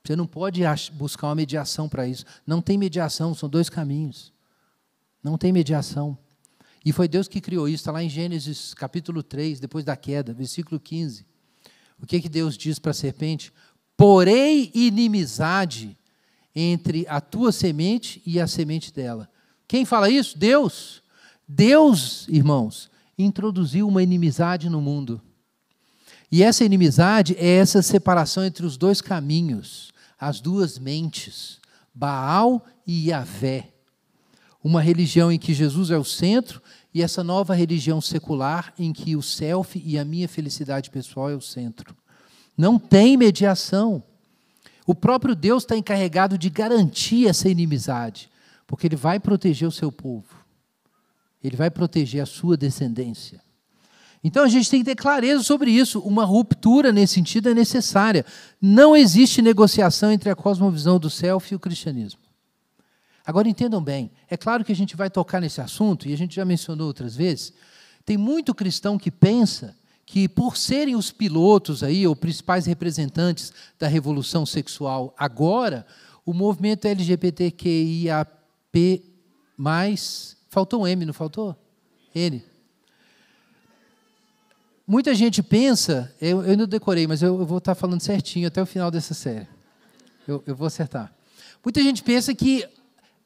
Você não pode buscar uma mediação para isso. Não tem mediação, são dois caminhos. Não tem mediação. E foi Deus que criou isso, está lá em Gênesis capítulo 3, depois da queda, versículo 15. O que, que Deus diz para a serpente? Porém, inimizade entre a tua semente e a semente dela. Quem fala isso? Deus. Deus, irmãos, introduziu uma inimizade no mundo. E essa inimizade é essa separação entre os dois caminhos, as duas mentes, Baal e Yahvé. Uma religião em que Jesus é o centro e essa nova religião secular em que o self e a minha felicidade pessoal é o centro. Não tem mediação. O próprio Deus está encarregado de garantir essa inimizade, porque Ele vai proteger o seu povo, Ele vai proteger a sua descendência. Então a gente tem que ter clareza sobre isso. Uma ruptura nesse sentido é necessária. Não existe negociação entre a cosmovisão do self e o cristianismo. Agora entendam bem, é claro que a gente vai tocar nesse assunto, e a gente já mencionou outras vezes. Tem muito cristão que pensa que, por serem os pilotos aí, ou principais representantes da revolução sexual agora, o movimento LGBTQIAP, faltou um M, não faltou? N. Muita gente pensa, eu, eu não decorei, mas eu, eu vou estar falando certinho até o final dessa série. Eu, eu vou acertar. Muita gente pensa que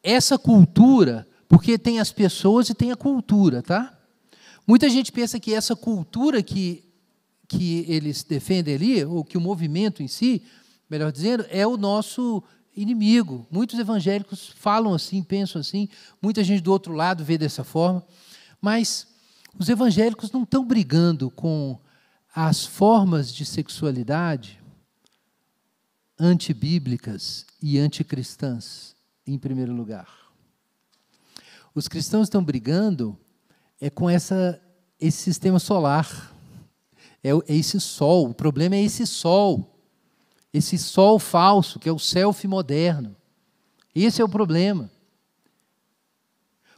essa cultura, porque tem as pessoas e tem a cultura, tá? Muita gente pensa que essa cultura que, que eles defendem ali, ou que o movimento em si, melhor dizendo, é o nosso inimigo. Muitos evangélicos falam assim, pensam assim, muita gente do outro lado vê dessa forma, mas os evangélicos não estão brigando com as formas de sexualidade antibíblicas e anticristãs, em primeiro lugar. Os cristãos estão brigando é com essa, esse sistema solar, é, é esse sol, o problema é esse sol, esse sol falso, que é o selfie moderno. Esse é o problema.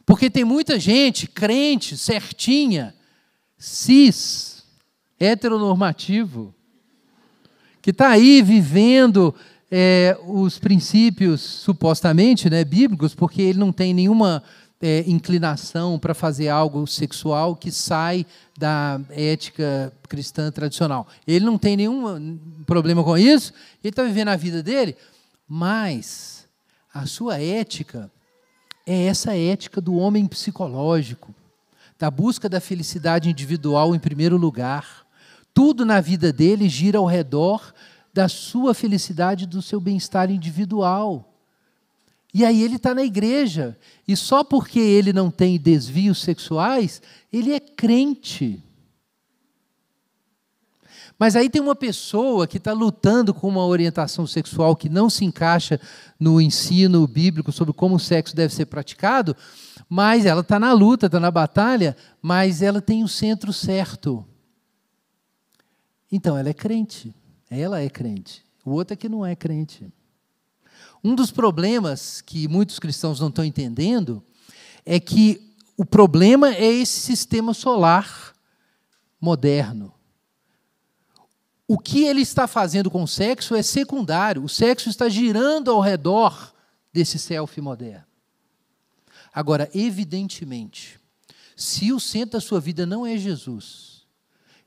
Porque tem muita gente crente, certinha, cis, heteronormativo, que está aí vivendo é, os princípios supostamente né, bíblicos, porque ele não tem nenhuma é, inclinação para fazer algo sexual que sai da ética cristã tradicional. Ele não tem nenhum hum, problema com isso, ele está vivendo a vida dele, mas a sua ética é essa ética do homem psicológico, da busca da felicidade individual em primeiro lugar. Tudo na vida dele gira ao redor da sua felicidade, do seu bem-estar individual. E aí ele está na igreja. E só porque ele não tem desvios sexuais, ele é crente. Mas aí tem uma pessoa que está lutando com uma orientação sexual que não se encaixa no ensino bíblico sobre como o sexo deve ser praticado, mas ela está na luta, está na batalha, mas ela tem o centro certo. Então ela é crente. Ela é crente. O outro é que não é crente. Um dos problemas que muitos cristãos não estão entendendo é que o problema é esse sistema solar moderno o que ele está fazendo com o sexo é secundário. O sexo está girando ao redor desse selfie moderno. Agora, evidentemente, se o centro da sua vida não é Jesus,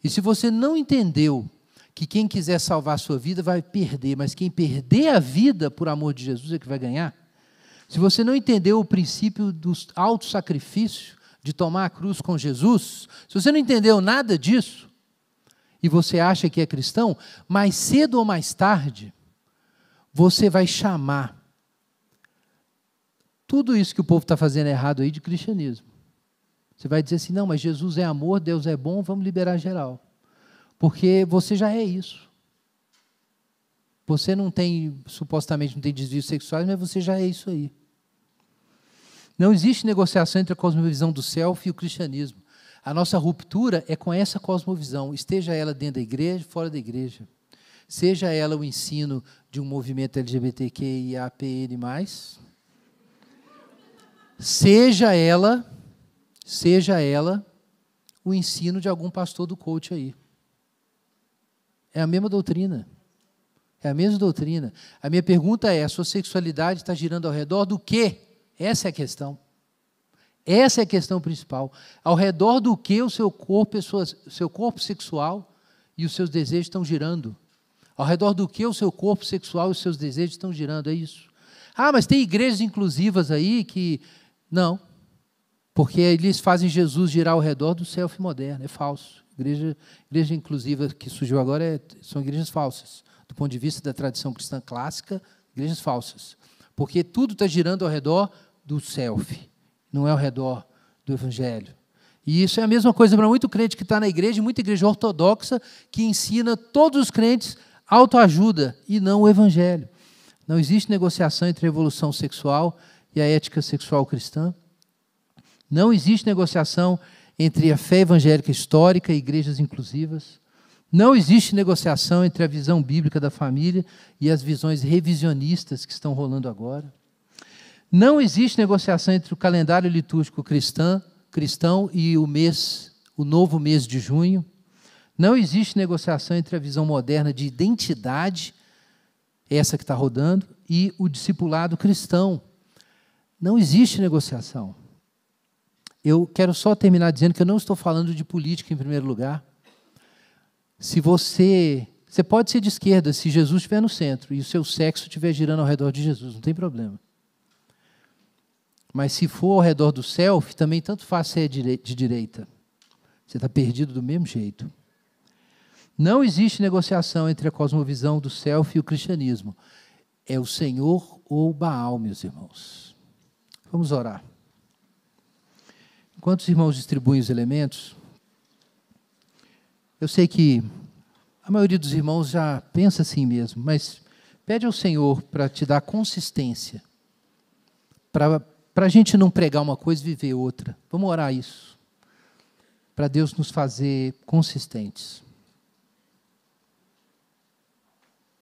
e se você não entendeu que quem quiser salvar a sua vida vai perder, mas quem perder a vida por amor de Jesus é que vai ganhar. Se você não entendeu o princípio do auto-sacrifício, de tomar a cruz com Jesus, se você não entendeu nada disso, e você acha que é cristão, mais cedo ou mais tarde, você vai chamar tudo isso que o povo está fazendo errado aí de cristianismo. Você vai dizer assim: não, mas Jesus é amor, Deus é bom, vamos liberar geral. Porque você já é isso. Você não tem, supostamente, não tem desvios sexuais, mas você já é isso aí. Não existe negociação entre a cosmovisão do self e o cristianismo. A nossa ruptura é com essa cosmovisão, esteja ela dentro da igreja, fora da igreja. Seja ela o ensino de um movimento LGBTQIAPN+, seja ela, seja ela o ensino de algum pastor do coach aí. É a mesma doutrina. É a mesma doutrina. A minha pergunta é: a sua sexualidade está girando ao redor do quê? Essa é a questão. Essa é a questão principal. Ao redor do que o seu corpo, pessoas, seu corpo sexual e os seus desejos estão girando? Ao redor do que o seu corpo sexual e os seus desejos estão girando? É isso. Ah, mas tem igrejas inclusivas aí que. Não. Porque eles fazem Jesus girar ao redor do selfie moderno. É falso. Igreja, igreja inclusiva que surgiu agora é, são igrejas falsas. Do ponto de vista da tradição cristã clássica, igrejas falsas. Porque tudo está girando ao redor do selfie não é ao redor do Evangelho. E isso é a mesma coisa para muito crente que está na igreja, muita igreja ortodoxa que ensina todos os crentes autoajuda e não o Evangelho. Não existe negociação entre a evolução sexual e a ética sexual cristã. Não existe negociação entre a fé evangélica histórica e igrejas inclusivas. Não existe negociação entre a visão bíblica da família e as visões revisionistas que estão rolando agora. Não existe negociação entre o calendário litúrgico cristão, cristão e o mês, o novo mês de junho. Não existe negociação entre a visão moderna de identidade, essa que está rodando, e o discipulado cristão. Não existe negociação. Eu quero só terminar dizendo que eu não estou falando de política em primeiro lugar. Se você. Você pode ser de esquerda se Jesus estiver no centro e o seu sexo estiver girando ao redor de Jesus, não tem problema. Mas se for ao redor do self, também tanto faz ser é de direita. Você está perdido do mesmo jeito. Não existe negociação entre a cosmovisão do self e o cristianismo. É o Senhor ou o Baal, meus irmãos. Vamos orar. Enquanto os irmãos distribuem os elementos, eu sei que a maioria dos irmãos já pensa assim mesmo, mas pede ao Senhor para te dar consistência, para para a gente não pregar uma coisa e viver outra. Vamos orar isso. Para Deus nos fazer consistentes.